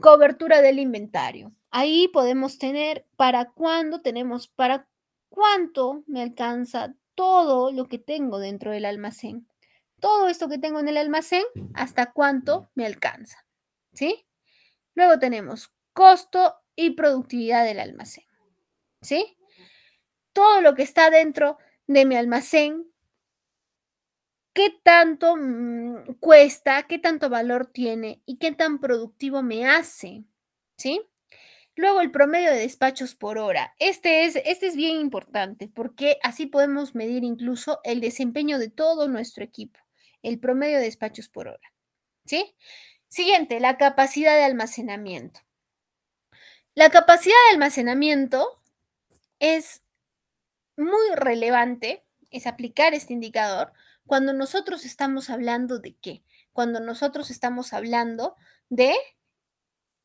Cobertura del inventario. Ahí podemos tener para cuándo tenemos, para cuánto me alcanza todo lo que tengo dentro del almacén todo esto que tengo en el almacén hasta cuánto me alcanza. ¿Sí? Luego tenemos costo y productividad del almacén. ¿Sí? Todo lo que está dentro de mi almacén, qué tanto mm, cuesta, qué tanto valor tiene y qué tan productivo me hace. ¿Sí? Luego el promedio de despachos por hora. Este es, este es bien importante porque así podemos medir incluso el desempeño de todo nuestro equipo el promedio de despachos por hora. ¿Sí? Siguiente, la capacidad de almacenamiento. La capacidad de almacenamiento es muy relevante, es aplicar este indicador cuando nosotros estamos hablando de qué? Cuando nosotros estamos hablando de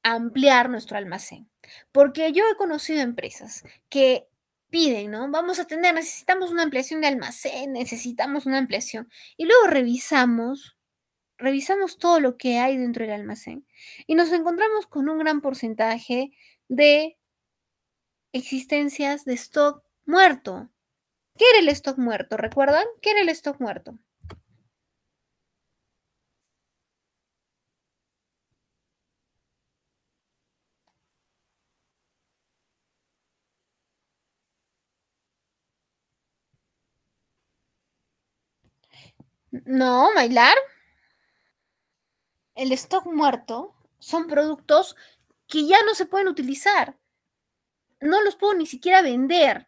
ampliar nuestro almacén. Porque yo he conocido empresas que piden, ¿no? Vamos a tener, necesitamos una ampliación de almacén, necesitamos una ampliación. Y luego revisamos, revisamos todo lo que hay dentro del almacén y nos encontramos con un gran porcentaje de existencias de stock muerto. ¿Qué era el stock muerto? ¿Recuerdan? ¿Qué era el stock muerto? No, Mailar. El stock muerto son productos que ya no se pueden utilizar. No los puedo ni siquiera vender.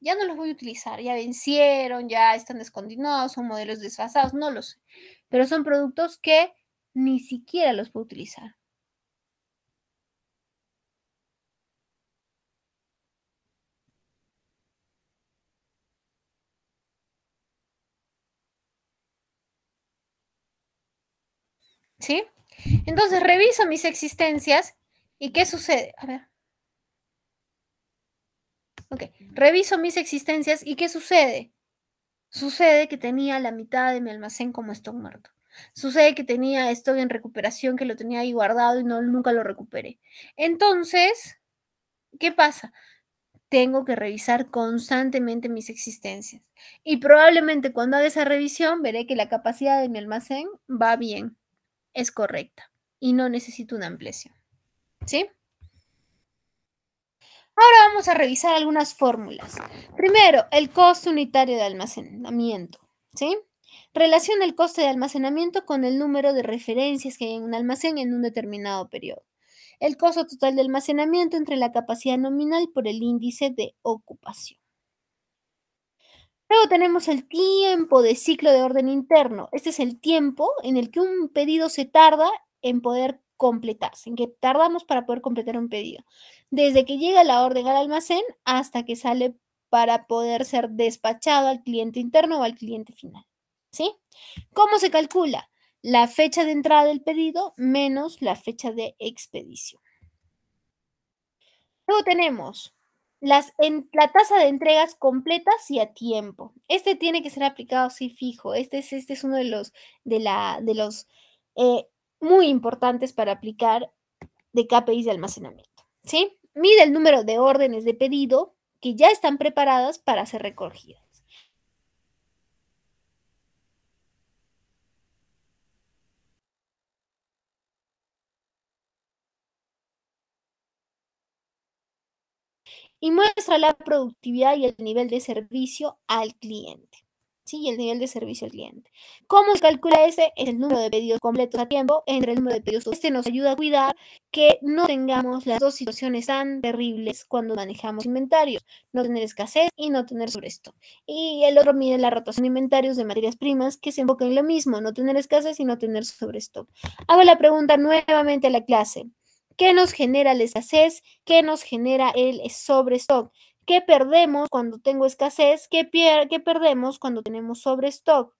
Ya no los voy a utilizar. Ya vencieron, ya están descontinuados, son modelos desfasados, no los sé. Pero son productos que ni siquiera los puedo utilizar. ¿Sí? Entonces reviso mis existencias y ¿qué sucede? A ver. Ok, reviso mis existencias y ¿qué sucede? Sucede que tenía la mitad de mi almacén como stock muerto. Sucede que tenía esto en recuperación, que lo tenía ahí guardado y no, nunca lo recuperé. Entonces, ¿qué pasa? Tengo que revisar constantemente mis existencias. Y probablemente cuando haga esa revisión veré que la capacidad de mi almacén va bien es correcta y no necesito una ampliación. ¿Sí? Ahora vamos a revisar algunas fórmulas. Primero, el costo unitario de almacenamiento. ¿Sí? Relaciona el coste de almacenamiento con el número de referencias que hay en un almacén en un determinado periodo. El costo total de almacenamiento entre la capacidad nominal por el índice de ocupación. Luego tenemos el tiempo de ciclo de orden interno. Este es el tiempo en el que un pedido se tarda en poder completarse, en que tardamos para poder completar un pedido. Desde que llega la orden al almacén hasta que sale para poder ser despachado al cliente interno o al cliente final. ¿Sí? ¿Cómo se calcula? La fecha de entrada del pedido menos la fecha de expedición. Luego tenemos las la tasa de entregas completas y a tiempo. Este tiene que ser aplicado así fijo. Este es, este es uno de los, de la, de los eh, muy importantes para aplicar de KPIs de almacenamiento. ¿sí? Mide el número de órdenes de pedido que ya están preparadas para ser recogidas. y muestra la productividad y el nivel de servicio al cliente. Sí, el nivel de servicio al cliente. ¿Cómo se calcula ese? Es el número de pedidos completos a tiempo entre el número de pedidos. Este nos ayuda a cuidar que no tengamos las dos situaciones tan terribles cuando manejamos inventarios, no tener escasez y no tener esto Y el otro mide la rotación de inventarios de materias primas que se enfoca en lo mismo, no tener escasez y no tener sobrestock. Hago la pregunta nuevamente a la clase. ¿Qué nos genera la escasez? ¿Qué nos genera el sobrestock? ¿Qué perdemos cuando tengo escasez? ¿Qué, perdemos cuando tenemos sobrestock?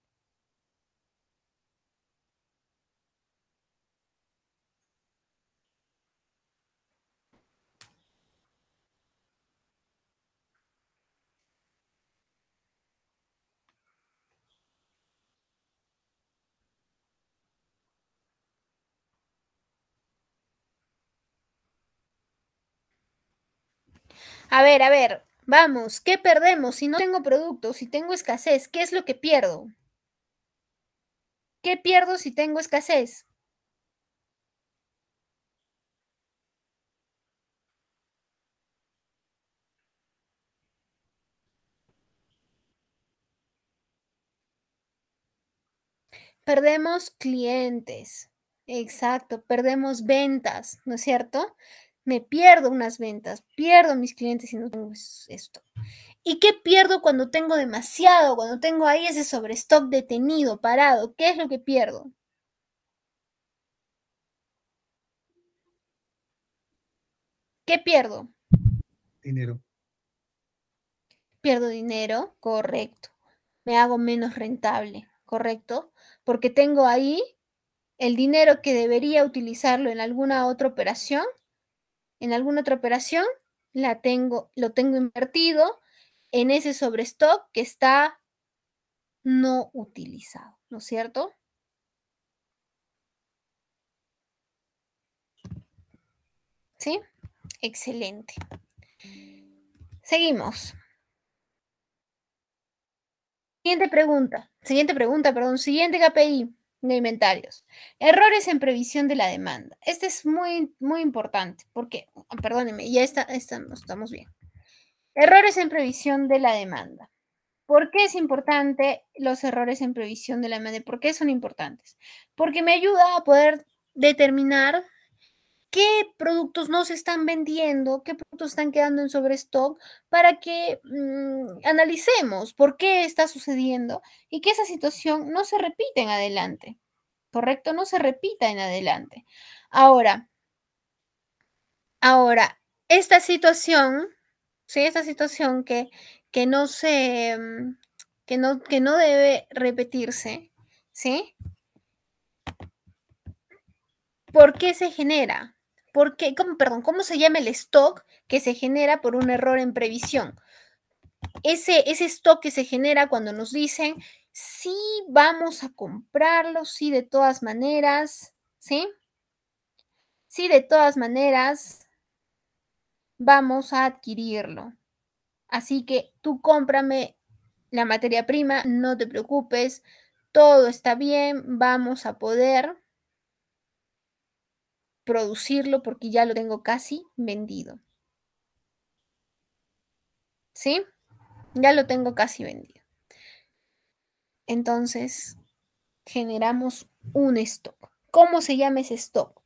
A ver, a ver, vamos, ¿qué perdemos? Si no tengo productos, si tengo escasez, ¿qué es lo que pierdo? ¿Qué pierdo si tengo escasez? Perdemos clientes, exacto, perdemos ventas, ¿no es cierto? me pierdo unas ventas, pierdo mis clientes y no tengo esto. ¿Y qué pierdo cuando tengo demasiado, cuando tengo ahí ese sobrestock detenido, parado? ¿Qué es lo que pierdo? ¿Qué pierdo? Dinero. Pierdo dinero, correcto. Me hago menos rentable, correcto. Porque tengo ahí el dinero que debería utilizarlo en alguna otra operación en alguna otra operación, la tengo, lo tengo invertido en ese sobrestock que está no utilizado, ¿no es cierto? ¿Sí? Excelente. Seguimos. Siguiente pregunta, siguiente pregunta, perdón, siguiente KPI de inventarios. Errores en previsión de la demanda. Este es muy, muy importante porque, ah, perdónenme, ya está, estamos bien. Errores en previsión de la demanda. ¿Por qué es importante los errores en previsión de la demanda? ¿Por qué son importantes? Porque me ayuda a poder determinar qué productos no se están vendiendo, qué productos están quedando en sobrestock, para que mm, analicemos por qué está sucediendo y que esa situación no se repita en adelante, ¿correcto? No se repita en adelante. Ahora, ahora, esta situación, sí, esta situación que, que no se, mm, que no, que no debe repetirse, ¿sí? ¿Por qué se genera? ¿cómo, perdón, ¿cómo se llama el stock que se genera por un error en previsión? Ese, ese stock que se genera cuando nos dicen, sí vamos a comprarlo, sí de todas maneras, ¿sí? Sí de todas maneras vamos a adquirirlo. Así que tú cómprame la materia prima, no te preocupes, todo está bien, vamos a poder, producirlo porque ya lo tengo casi vendido. ¿Sí? Ya lo tengo casi vendido. Entonces, generamos un stock. ¿Cómo se llama ese stock?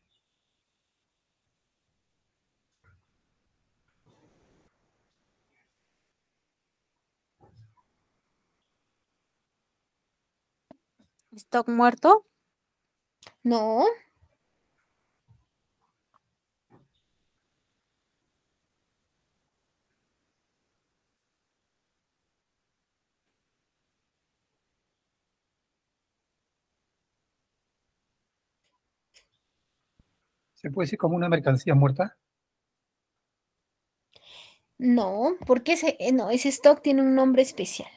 ¿Stock muerto? No, ¿Se puede decir como una mercancía muerta? No, porque ese, eh, no, ese stock tiene un nombre especial.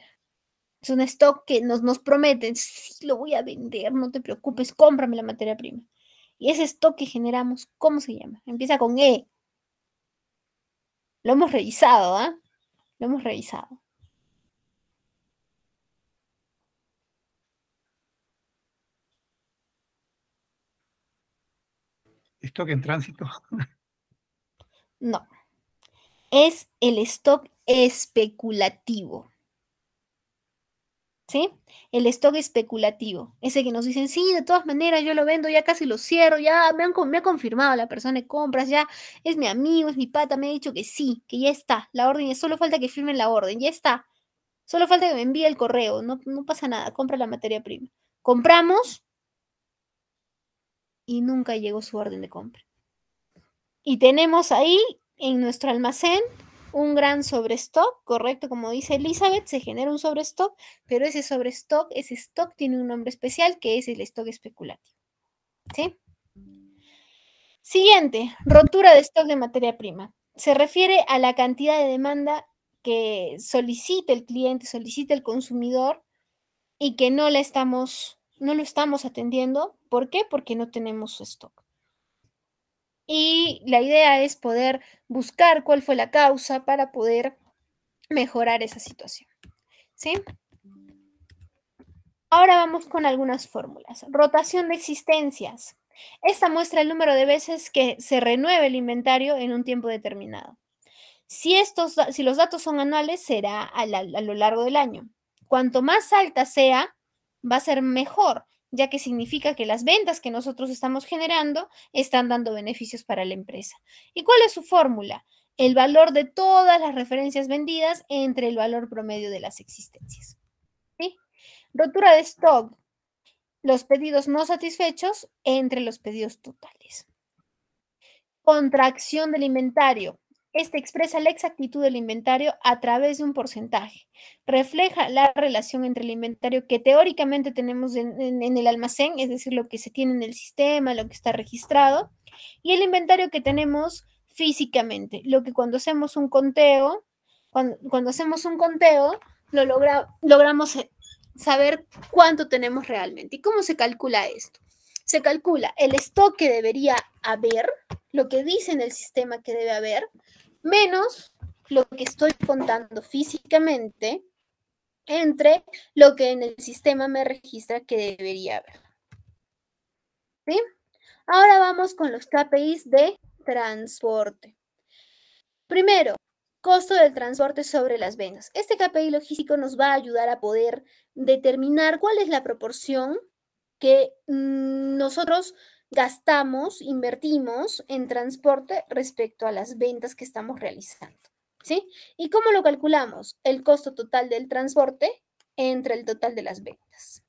Es un stock que nos, nos prometen, sí, lo voy a vender, no te preocupes, cómprame la materia prima. Y ese stock que generamos, ¿cómo se llama? Empieza con E. Lo hemos revisado, ¿ah? Lo hemos revisado. stock en tránsito? No. Es el stock especulativo. ¿Sí? El stock especulativo. Ese que nos dicen, sí, de todas maneras, yo lo vendo, ya casi lo cierro, ya me, han, me ha confirmado la persona de compras, ya es mi amigo, es mi pata, me ha dicho que sí, que ya está, la orden, solo falta que firmen la orden, ya está. Solo falta que me envíe el correo, no, no pasa nada, compra la materia prima. Compramos, y nunca llegó su orden de compra. Y tenemos ahí en nuestro almacén un gran sobrestock, correcto, como dice Elizabeth, se genera un sobrestock, pero ese sobrestock, ese stock tiene un nombre especial que es el stock especulativo. ¿Sí? Siguiente, rotura de stock de materia prima. Se refiere a la cantidad de demanda que solicita el cliente, solicita el consumidor y que no la estamos no lo estamos atendiendo ¿Por qué? Porque no tenemos su stock. Y la idea es poder buscar cuál fue la causa para poder mejorar esa situación. ¿Sí? Ahora vamos con algunas fórmulas. Rotación de existencias. Esta muestra el número de veces que se renueve el inventario en un tiempo determinado. Si, estos, si los datos son anuales, será a lo largo del año. Cuanto más alta sea, va a ser mejor ya que significa que las ventas que nosotros estamos generando están dando beneficios para la empresa. ¿Y cuál es su fórmula? El valor de todas las referencias vendidas entre el valor promedio de las existencias. Rotura de stock, los pedidos no satisfechos entre los pedidos totales. Contracción del inventario, este expresa la exactitud del inventario a través de un porcentaje. Refleja la relación entre el inventario que teóricamente tenemos en, el almacén, es decir, lo que se tiene en el sistema, lo que está registrado, y el inventario que tenemos físicamente, lo que cuando hacemos un conteo, cuando, hacemos un conteo, lo logramos saber cuánto tenemos realmente. ¿Y cómo se calcula esto? Se calcula el stock que debería haber, lo que dice en el sistema que debe haber, menos lo que estoy contando físicamente entre lo que en el sistema me registra que debería haber. ¿Sí? Ahora vamos con los KPIs de transporte. Primero, costo del transporte sobre las venas. Este KPI logístico nos va a ayudar a poder determinar cuál es la proporción que mm, nosotros gastamos, invertimos en transporte respecto a las ventas que estamos realizando. ¿Sí? ¿Y cómo lo calculamos? El costo total del transporte entre el total de las ventas.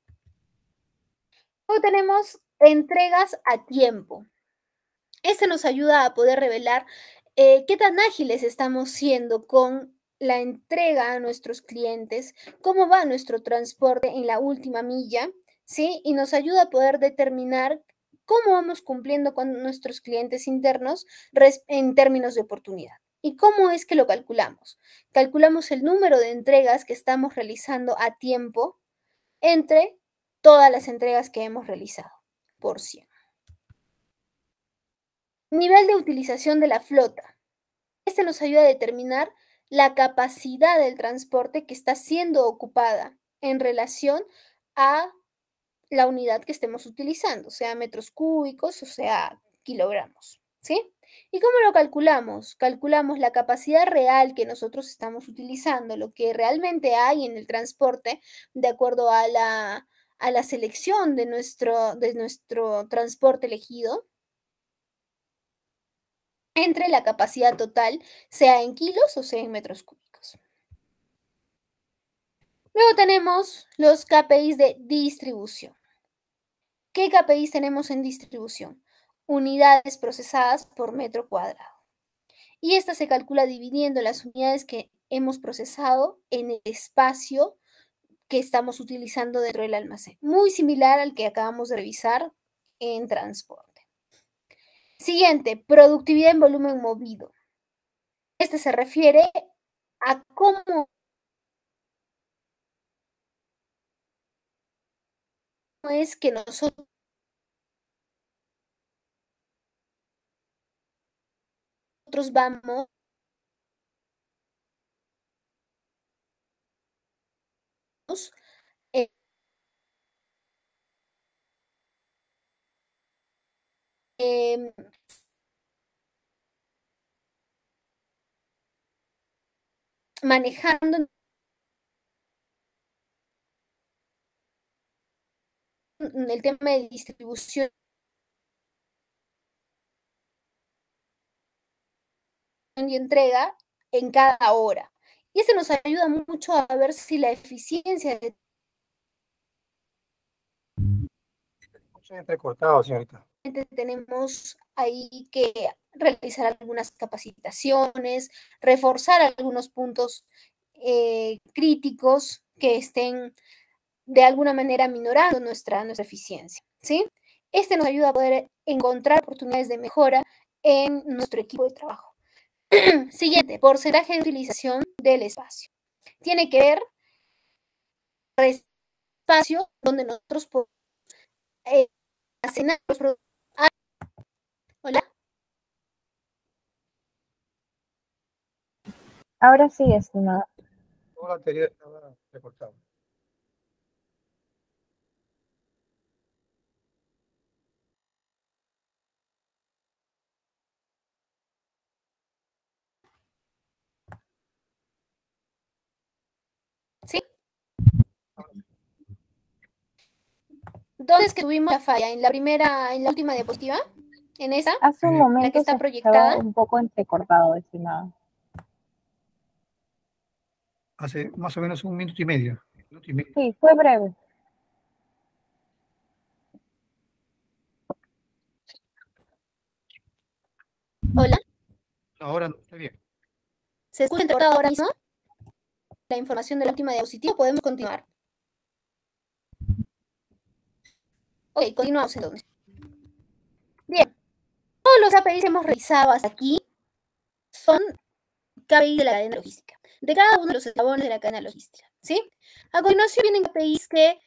Luego tenemos entregas a tiempo. Este nos ayuda a poder revelar eh, qué tan ágiles estamos siendo con la entrega a nuestros clientes, cómo va nuestro transporte en la última milla, ¿sí? Y nos ayuda a poder determinar cómo vamos cumpliendo con nuestros clientes internos en términos de oportunidad. ¿Y cómo es que lo calculamos? Calculamos el número de entregas que estamos realizando a tiempo entre todas las entregas que hemos realizado por 100. Nivel de utilización de la flota. Este nos ayuda a determinar la capacidad del transporte que está siendo ocupada en relación a la unidad que estemos utilizando, sea metros cúbicos o sea kilogramos. ¿Sí? ¿Y cómo lo calculamos? Calculamos la capacidad real que nosotros estamos utilizando, lo que realmente hay en el transporte, de acuerdo a la, selección de nuestro, de nuestro transporte elegido, entre la capacidad total, sea en kilos o sea en metros cúbicos. Luego tenemos los KPIs de distribución. ¿Qué KPIs tenemos en distribución? Unidades procesadas por metro cuadrado. Y esta se calcula dividiendo las unidades que hemos procesado en el espacio que estamos utilizando dentro del almacén. Muy similar al que acabamos de revisar en transporte. Siguiente, productividad en volumen movido. Este se refiere a cómo es que nosotros vamos eh, em, manejando Mm, el tema de distribución y entrega en cada hora. Y eso nos ayuda mucho a ver si la eficiencia de... señorita. Tenemos ahí que realizar algunas capacitaciones, reforzar algunos puntos eh, críticos que estén de alguna manera minorando nuestra, nuestra eficiencia. ¿sí? Este nos ayuda a poder encontrar oportunidades de mejora en nuestro equipo de trabajo. Siguiente, porcentaje de utilización del espacio. Tiene que ver con el espacio donde nosotros podemos eh, los productos. Hola. Ahora sí, estimada. Hola, Entonces que tuvimos la falla? ¿En la primera, en la última diapositiva? ¿En esa? Hace un momento la que está proyectada. un poco entrecortado, estimado. Hace más o menos un minuto y medio. Minuto Sí, fue breve. Hola. Ahora no, está bien. ¿Se escucha entrecortado ahora mismo? La información de la última diapositiva, podemos continuar. Ok, continuamos entonces. Bien. Todos los KPIs que hemos revisado hasta aquí son KPIs de la cadena logística, de cada uno de los eslabones de la cadena logística, ¿sí? A continuación vienen KPIs que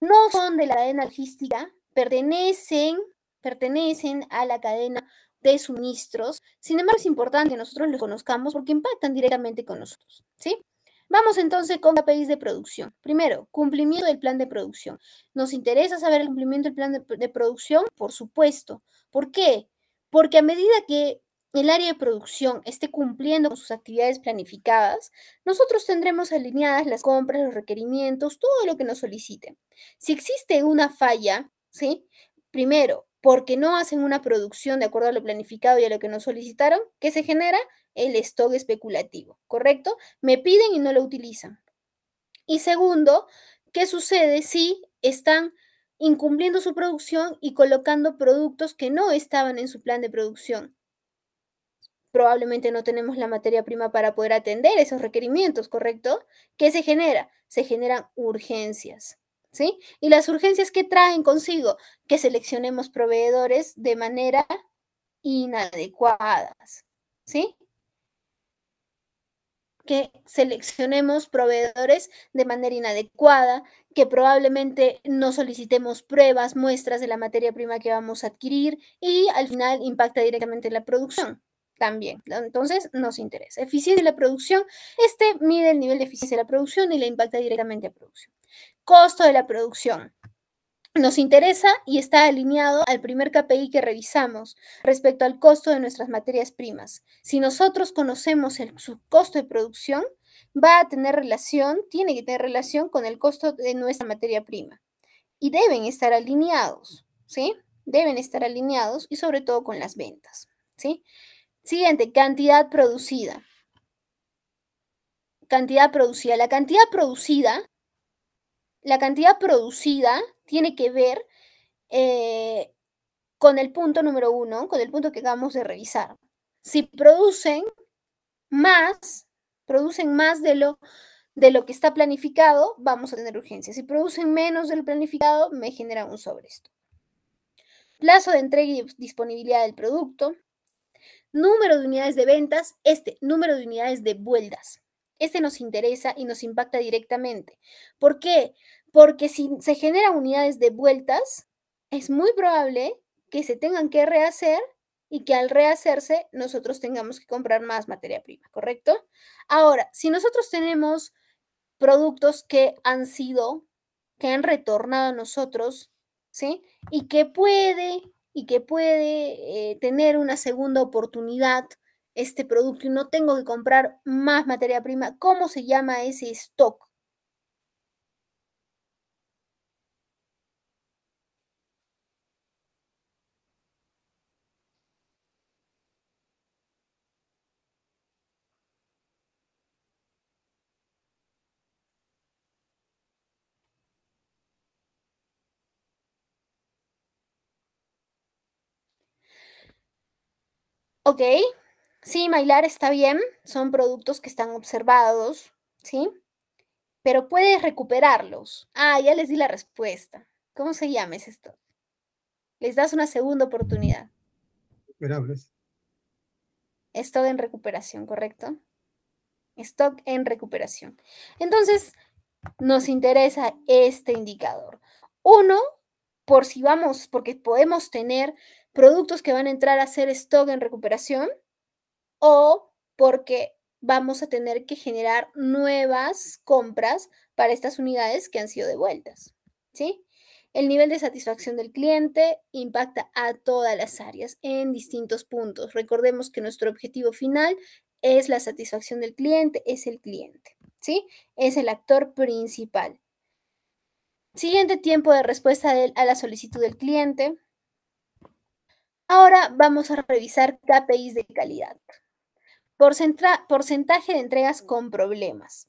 no son de la cadena logística, pertenecen, pertenecen a la cadena de suministros. Sin embargo, es importante que nosotros los conozcamos porque impactan directamente con nosotros, ¿sí? Vamos entonces con el API de producción. Primero, cumplimiento del plan de producción. ¿Nos interesa saber el cumplimiento del plan de, producción? Por supuesto. ¿Por qué? Porque a medida que el área de producción esté cumpliendo con sus actividades planificadas, nosotros tendremos alineadas las compras, los requerimientos, todo lo que nos soliciten. Si existe una falla, ¿sí? Primero, porque no hacen una producción de acuerdo a lo planificado y a lo que nos solicitaron, ¿qué se genera? el stock especulativo, ¿correcto? Me piden y no lo utilizan. Y segundo, ¿qué sucede si están incumpliendo su producción y colocando productos que no estaban en su plan de producción? Probablemente no tenemos la materia prima para poder atender esos requerimientos, ¿correcto? ¿Qué se genera? Se generan urgencias. ¿Sí? Y las urgencias que traen consigo, que seleccionemos proveedores de manera inadecuadas, ¿sí? que seleccionemos proveedores de manera inadecuada, que probablemente no solicitemos pruebas, muestras de la materia prima que vamos a adquirir y al final impacta directamente en la producción también. Entonces, nos interesa. Eficiencia de la producción, este mide el nivel de eficiencia de la producción y le impacta directamente a producción. Costo de la producción nos interesa y está alineado al primer KPI que revisamos respecto al costo de nuestras materias primas. Si nosotros conocemos el, su costo de producción, va a tener relación, tiene que tener relación con el costo de nuestra materia prima. Y deben estar alineados, ¿sí? Deben estar alineados y sobre todo con las ventas, ¿sí? Siguiente, cantidad producida. Cantidad producida. La cantidad producida, la cantidad producida tiene que ver eh, con el punto número uno, con el punto que acabamos de revisar. Si producen más, producen más de lo, de lo que está planificado, vamos a tener urgencia. Si producen menos de lo planificado, me genera un esto. Plazo de entrega y disponibilidad del producto. Número de unidades de ventas, este número de unidades de vueltas. Este nos interesa y nos impacta directamente. ¿Por qué? porque si se generan unidades de vueltas, es muy probable que se tengan que rehacer y que al rehacerse nosotros tengamos que comprar más materia prima, ¿correcto? Ahora, si nosotros tenemos productos que han sido, que han retornado a nosotros, ¿sí? Y que puede, y que puede eh, tener una segunda oportunidad este producto y no tengo que comprar más materia prima, ¿cómo se llama ese stock? Ok, sí, Mailar está bien, son productos que están observados, ¿sí? Pero puedes recuperarlos. Ah, ya les di la respuesta. ¿Cómo se llama ese esto? Les das una segunda oportunidad. Recuperables. Stock en recuperación, ¿correcto? Stock en recuperación. Entonces, nos interesa este indicador. Uno, por si vamos, porque podemos tener productos que van a entrar a ser stock en recuperación o porque vamos a tener que generar nuevas compras para estas unidades que han sido devueltas. ¿sí? El nivel de satisfacción del cliente impacta a todas las áreas en distintos puntos. Recordemos que nuestro objetivo final es la satisfacción del cliente, es el cliente, ¿sí? Es el actor principal. Siguiente tiempo de respuesta a la solicitud del cliente, Ahora vamos a revisar KPIs de calidad. porcentaje de entregas con problemas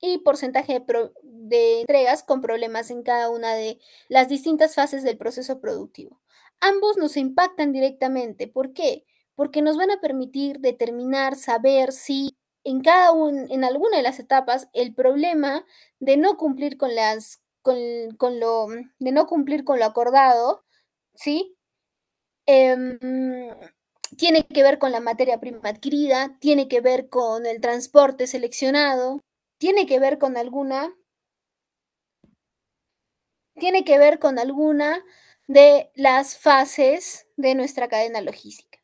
y porcentaje de, entregas con problemas en cada una de las distintas fases del proceso productivo. Ambos nos impactan directamente. ¿Por qué? Porque nos van a permitir determinar, saber si en, cada un, en alguna de las etapas el problema de no cumplir con las con, con lo de no cumplir con lo acordado, ¿sí? Em, tiene que ver con la materia prima adquirida, tiene que ver con el transporte seleccionado, tiene que ver con alguna, tiene que ver con alguna de las fases de nuestra cadena logística.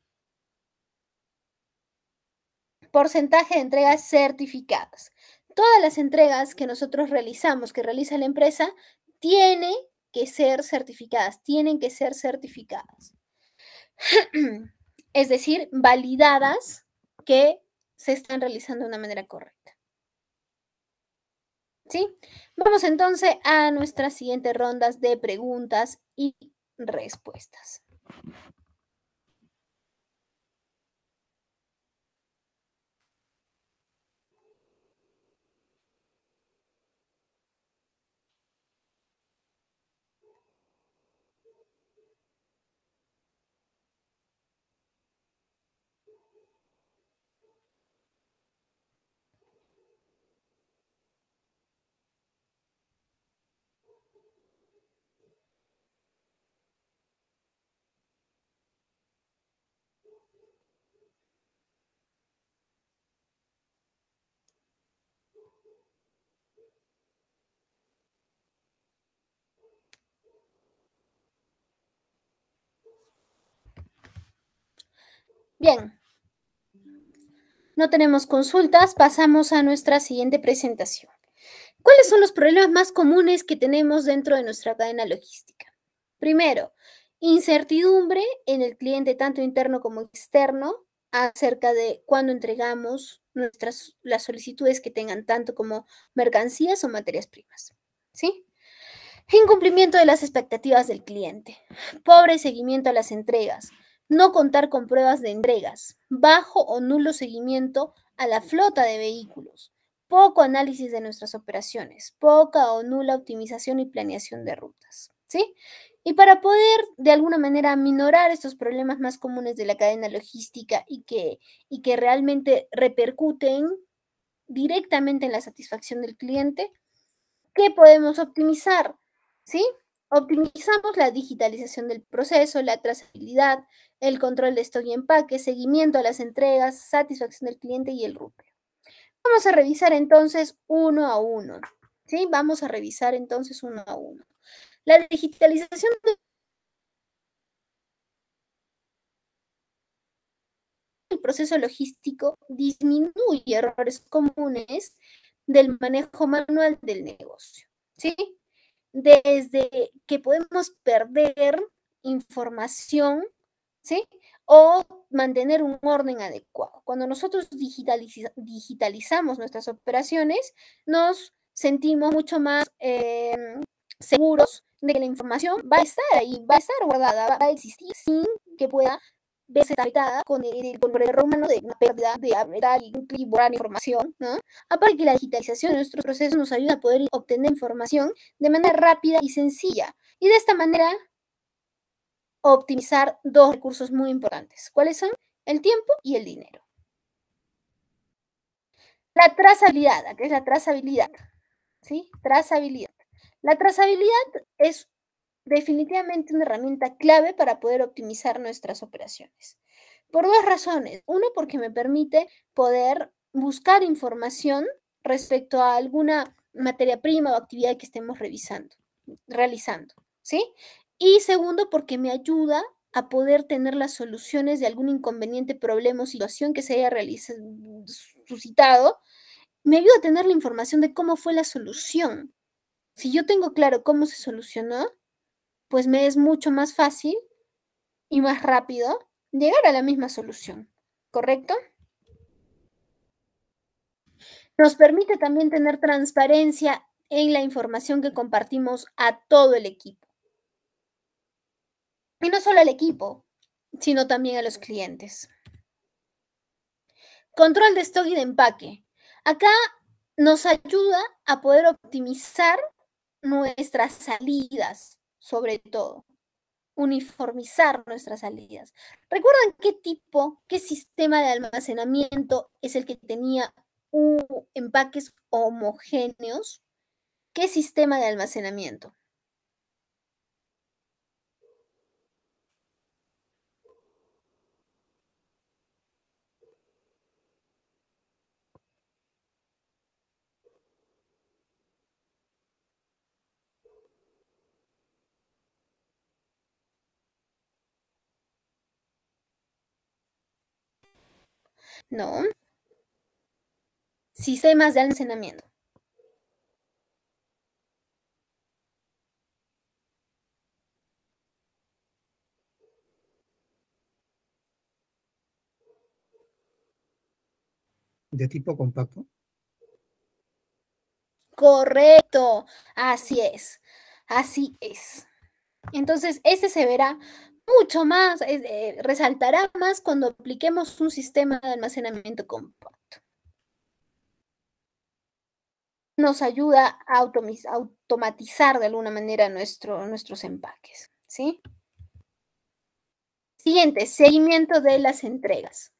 Porcentaje de entregas certificadas. Todas las entregas que nosotros realizamos, que realiza la empresa, tiene que ser certificadas, tienen que ser certificadas. es decir, validadas que se están realizando de una manera correcta. ¿Sí? Vamos entonces a nuestras siguientes rondas de preguntas y respuestas. Bien. No tenemos consultas, pasamos a nuestra siguiente presentación. ¿Cuáles son los problemas más comunes que tenemos dentro de nuestra cadena logística? Primero, incertidumbre en el cliente tanto interno como externo acerca de cuándo entregamos nuestras las solicitudes que tengan tanto como mercancías o materias primas. ¿Sí? Incumplimiento de las expectativas del cliente. Pobre seguimiento a las entregas no contar con pruebas de entregas, bajo o nulo seguimiento a la flota de vehículos, poco análisis de nuestras operaciones, poca o nula optimización y planeación de rutas. ¿Sí? Y para poder de alguna manera minorar estos problemas más comunes de la cadena logística y que, y que realmente repercuten directamente en la satisfacción del cliente, ¿qué podemos optimizar? ¿Sí? Optimizamos la digitalización del proceso, la trazabilidad, el control de stock y empaque, seguimiento a las entregas, satisfacción del cliente y el rupeo. Vamos a revisar entonces uno a uno. ¿sí? Vamos a revisar entonces uno a uno. La digitalización del proceso logístico disminuye errores comunes del manejo manual del negocio. ¿sí? desde que podemos perder información, ¿sí? O mantener un orden adecuado. Cuando nosotros digitalizamos nuestras operaciones, nos sentimos mucho más em, seguros de que la información va a estar ahí, va a estar guardada, va a existir sin que pueda vez con el, problema romano de una pérdida de y borrar información, ¿no? Aparte ah, que la digitalización de nuestros procesos nos ayuda a poder obtener información de manera rápida y sencilla. Y de esta manera optimizar dos recursos muy importantes. ¿Cuáles son? El tiempo y el dinero. La trazabilidad, ¿qué es la trazabilidad? ¿Sí? Trazabilidad. La trazabilidad es definitivamente una herramienta clave para poder optimizar nuestras operaciones. Por dos razones. Uno, porque me permite poder buscar información respecto a alguna materia prima o actividad que estemos revisando, realizando, ¿sí? Y segundo, porque me ayuda a poder tener las soluciones de algún inconveniente, problema o situación que se haya suscitado, me ayuda a tener la información de cómo fue la solución. Si yo tengo claro cómo se solucionó, pues me es mucho más fácil y más rápido llegar a la misma solución, ¿correcto? Nos permite también tener transparencia en la información que compartimos a todo el equipo. Y no solo al equipo, sino también a los clientes. Control de stock y de empaque. Acá nos ayuda a poder optimizar nuestras salidas, sobre todo. Uniformizar nuestras salidas. ¿Recuerdan qué tipo, qué sistema de almacenamiento es el que tenía empaques homogéneos? ¿Qué sistema de almacenamiento? No. Sistemas de almacenamiento. de tipo compacto? Correcto, así es, así es. Entonces, ese se verá mucho más, eh, resaltará más cuando apliquemos un sistema de almacenamiento compacto. Nos ayuda a automatizar de alguna manera nuestros empaques. ¿sí? Siguiente, seguimiento de las entregas.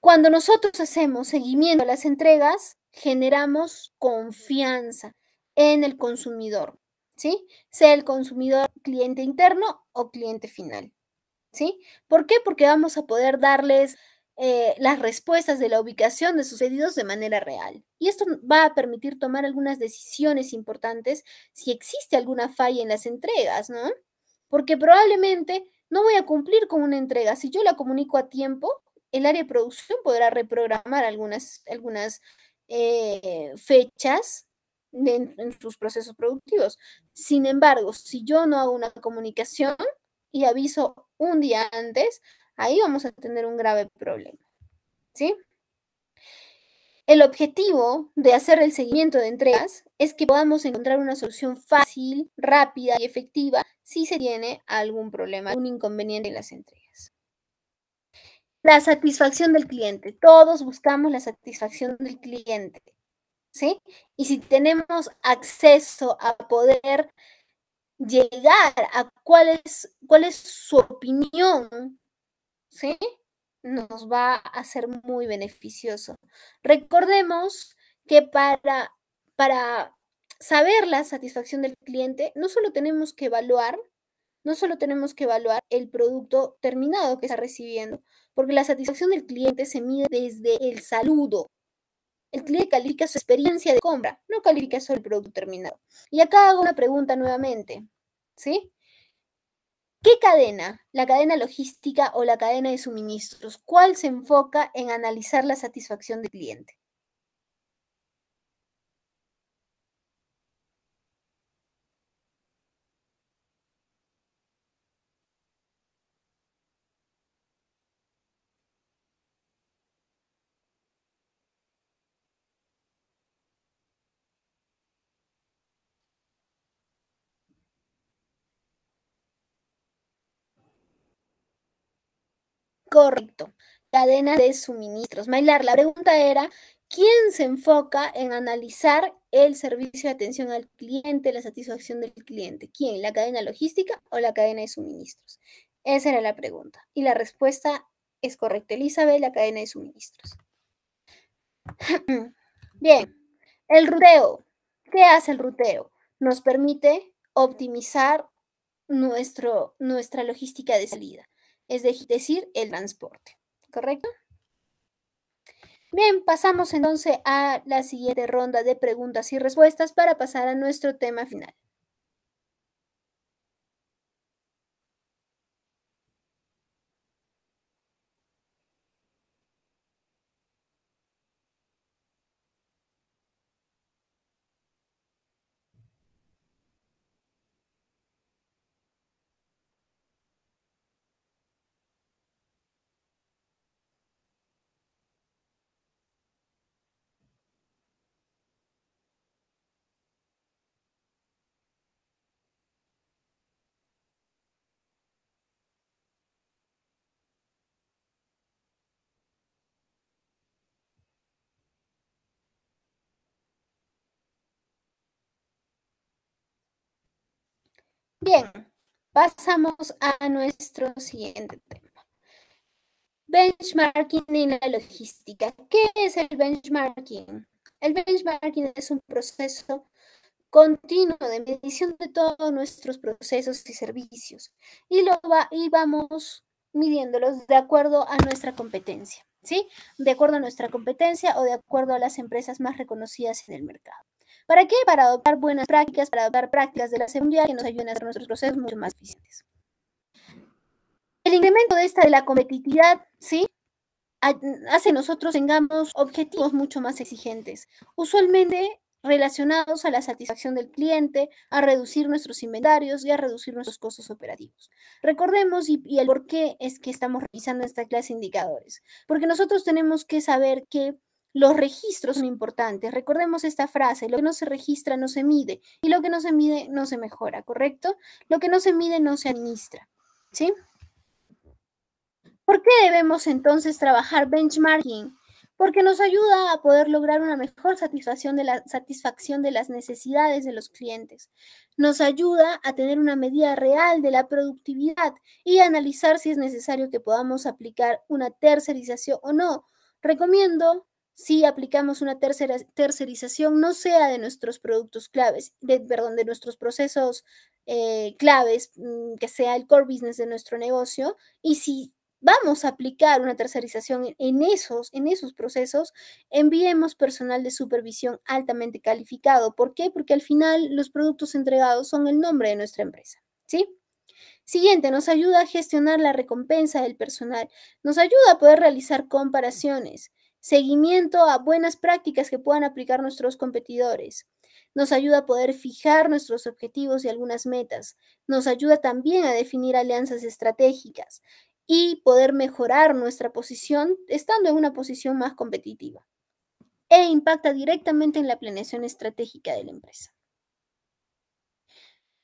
Cuando nosotros hacemos seguimiento de las entregas, generamos confianza en el consumidor. ¿sí? Sea el consumidor cliente interno o cliente final, ¿sí? ¿Por qué? Porque vamos a poder darles eh, las respuestas de la ubicación de sus pedidos de manera real. Y esto va a permitir tomar algunas decisiones importantes si existe alguna falla en las entregas, ¿no? Porque probablemente no voy a cumplir con una entrega. Si yo la comunico a tiempo, el área de producción podrá reprogramar algunas, algunas eh, fechas en, sus procesos productivos. Sin embargo, si yo no hago una comunicación y aviso un día antes, ahí vamos a tener un grave problema. ¿Sí? El objetivo de hacer el seguimiento de entregas es que podamos encontrar una solución fácil, rápida y efectiva si se tiene algún problema, algún inconveniente en las entregas. La satisfacción del cliente. Todos buscamos la satisfacción del cliente. Y si tenemos acceso a poder llegar a cuál es, cuál es su opinión, ¿sí? Nos va a ser muy beneficioso. Recordemos que para, para saber la satisfacción del cliente, no solo tenemos que evaluar, no solo tenemos que evaluar el producto terminado que está recibiendo, porque la satisfacción del cliente se mide desde el saludo, el cliente califica su experiencia de compra, no califica solo el producto terminado. Y acá hago una pregunta nuevamente, ¿sí? ¿Qué cadena? La cadena logística o la cadena de suministros. ¿Cuál se enfoca en analizar la satisfacción del cliente? Correcto. cadena de suministros. Mailar, la pregunta era, ¿quién se enfoca en analizar el servicio de atención al cliente, la satisfacción del cliente? ¿Quién? ¿La cadena logística o la cadena de suministros? Esa era la pregunta. Y la respuesta es correcta, Elizabeth, la cadena de suministros. Bien, el ruteo. ¿Qué hace el ruteo? Nos permite optimizar nuestro, nuestra logística de salida es decir, el transporte, ¿correcto? Bien, pasamos entonces a la siguiente ronda de preguntas y respuestas para pasar a nuestro tema final. Bien, pasamos a nuestro siguiente tema. Benchmarking en la logística. ¿Qué es el benchmarking? El benchmarking es un proceso continuo de medición de todos nuestros procesos y servicios y, lo y vamos midiéndolos de acuerdo a nuestra competencia, ¿sí? De acuerdo a nuestra competencia o de acuerdo a las empresas más reconocidas en el mercado. ¿Para qué? Para adoptar buenas prácticas, para adoptar prácticas de la seguridad que nos ayuden a hacer nuestros procesos mucho más eficientes. El incremento de esta de la competitividad, ¿sí? hace nosotros tengamos objetivos mucho más exigentes, usualmente relacionados a la satisfacción del cliente, a reducir nuestros inventarios y a reducir nuestros costos operativos. Recordemos y, y el por qué es que estamos revisando esta clase de indicadores, porque nosotros tenemos que saber que los registros son importantes. Recordemos esta frase, lo que no se registra no se mide y lo que no se mide no se mejora, ¿correcto? Lo que no se mide no se administra, ¿sí? ¿Por qué debemos entonces trabajar benchmarking? Porque nos ayuda a poder lograr una mejor satisfacción de, la, satisfacción de las necesidades de los clientes. Nos ayuda a tener una medida real de la productividad y analizar si es necesario que podamos aplicar una tercerización o no. Recomiendo si aplicamos una tercera, tercerización, no sea de nuestros productos claves, de, perdón, de nuestros procesos eh, claves, mm, que sea el core business de nuestro negocio, y si vamos a aplicar una tercerización en esos, en esos procesos, enviemos personal de supervisión altamente calificado. ¿Por qué? Porque al final los productos entregados son el nombre de nuestra empresa, ¿sí? Siguiente, nos ayuda a gestionar la recompensa del personal, nos ayuda a poder realizar comparaciones, seguimiento a buenas prácticas que puedan aplicar nuestros competidores. Nos ayuda a poder fijar nuestros objetivos y algunas metas. Nos ayuda también a definir alianzas estratégicas y poder mejorar nuestra posición estando en una posición más competitiva. E impacta directamente en la planeación estratégica de la empresa.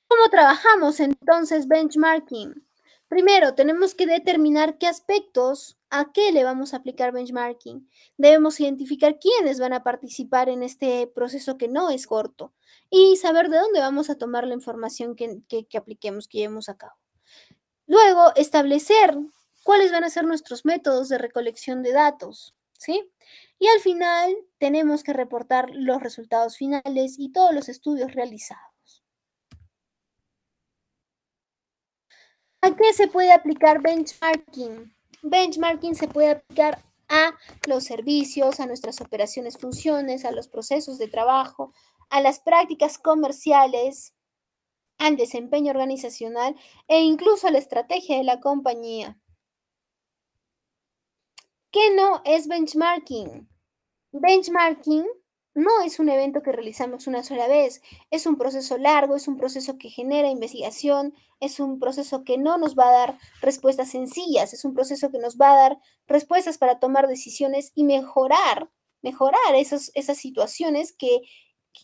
¿Cómo trabajamos entonces benchmarking? Primero, tenemos que determinar qué aspectos, a qué le vamos a aplicar benchmarking. Debemos identificar quiénes van a participar en este proceso que no es corto y saber de dónde vamos a tomar la información que, apliquemos, que llevemos a cabo. Luego, establecer cuáles van a ser nuestros métodos de recolección de datos, ¿sí? Y al final, tenemos que reportar los resultados finales y todos los estudios realizados. ¿A qué se puede aplicar benchmarking? Benchmarking se puede aplicar a los servicios, a nuestras operaciones, funciones, a los procesos de trabajo, a las prácticas comerciales, al desempeño organizacional e incluso a la estrategia de la compañía. ¿Qué no es benchmarking? Benchmarking no es un evento que realizamos una sola vez, es un proceso largo, es un proceso que genera investigación, es un proceso que no nos va a dar respuestas sencillas, es un proceso que nos va a dar respuestas para tomar decisiones y mejorar, mejorar esas situaciones que,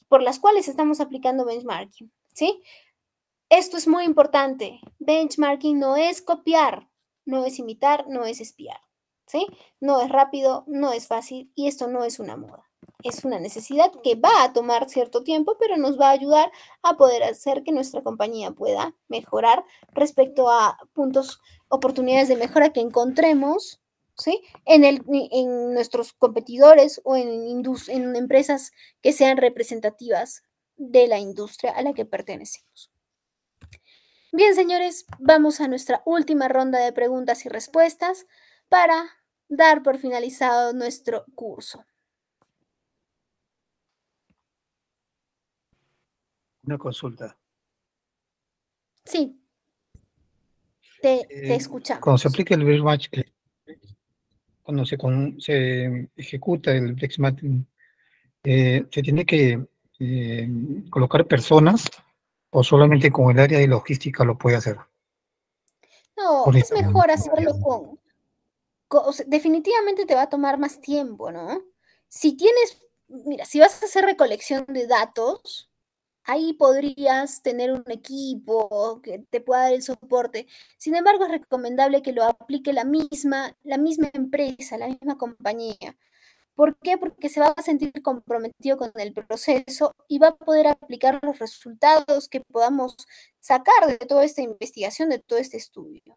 por las cuales estamos aplicando benchmarking, ¿sí? Esto es muy importante. Benchmarking no es copiar, no es imitar, no es espiar, ¿sí? No es rápido, no es fácil y esto no es una moda es una necesidad que va a tomar cierto tiempo, pero nos va a ayudar a poder hacer que nuestra compañía pueda mejorar respecto a puntos, oportunidades de mejora que encontremos en, nuestros competidores o en empresas que sean representativas de la industria a la que pertenecemos. Bien, señores, vamos a nuestra última ronda de preguntas y respuestas para dar por finalizado nuestro curso. una consulta. Sí. Te, eh, escuchamos. Cuando se aplica el Match, eh, cuando se, ejecuta el text eh, se tiene que colocar personas o solamente con el área de logística lo puede hacer. No, es mejor hacerlo con, definitivamente te va a tomar más tiempo, ¿no? Si tienes, mira, si vas a hacer recolección de datos, ahí podrías tener un equipo que te pueda dar el soporte. Sin embargo, es recomendable que lo aplique la misma, la misma empresa, la misma compañía. ¿Por qué? Porque se va a sentir comprometido con el proceso y va a poder aplicar los resultados que podamos sacar de toda esta investigación, de todo este estudio.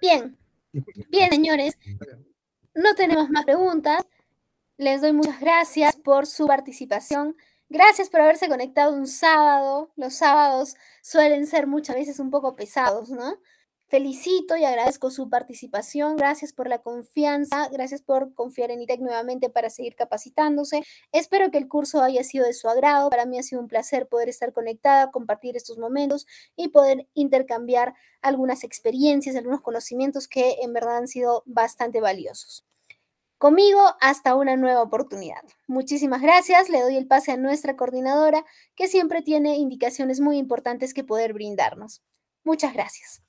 Bien, bien señores, no tenemos más preguntas. Les doy muchas gracias por su participación. Gracias por haberse conectado un sábado. Los sábados suelen ser muchas veces un poco pesados, ¿no? Felicito y agradezco su participación. Gracias por la confianza. Gracias por confiar en ITEC nuevamente para seguir capacitándose. Espero que el curso haya sido de su agrado. Para mí ha sido un placer poder estar conectada, compartir estos momentos y poder intercambiar algunas experiencias, algunos conocimientos que en verdad han sido bastante valiosos. Conmigo hasta una nueva oportunidad. Muchísimas gracias. Le doy el pase a nuestra coordinadora que siempre tiene indicaciones muy importantes que poder brindarnos. Muchas gracias.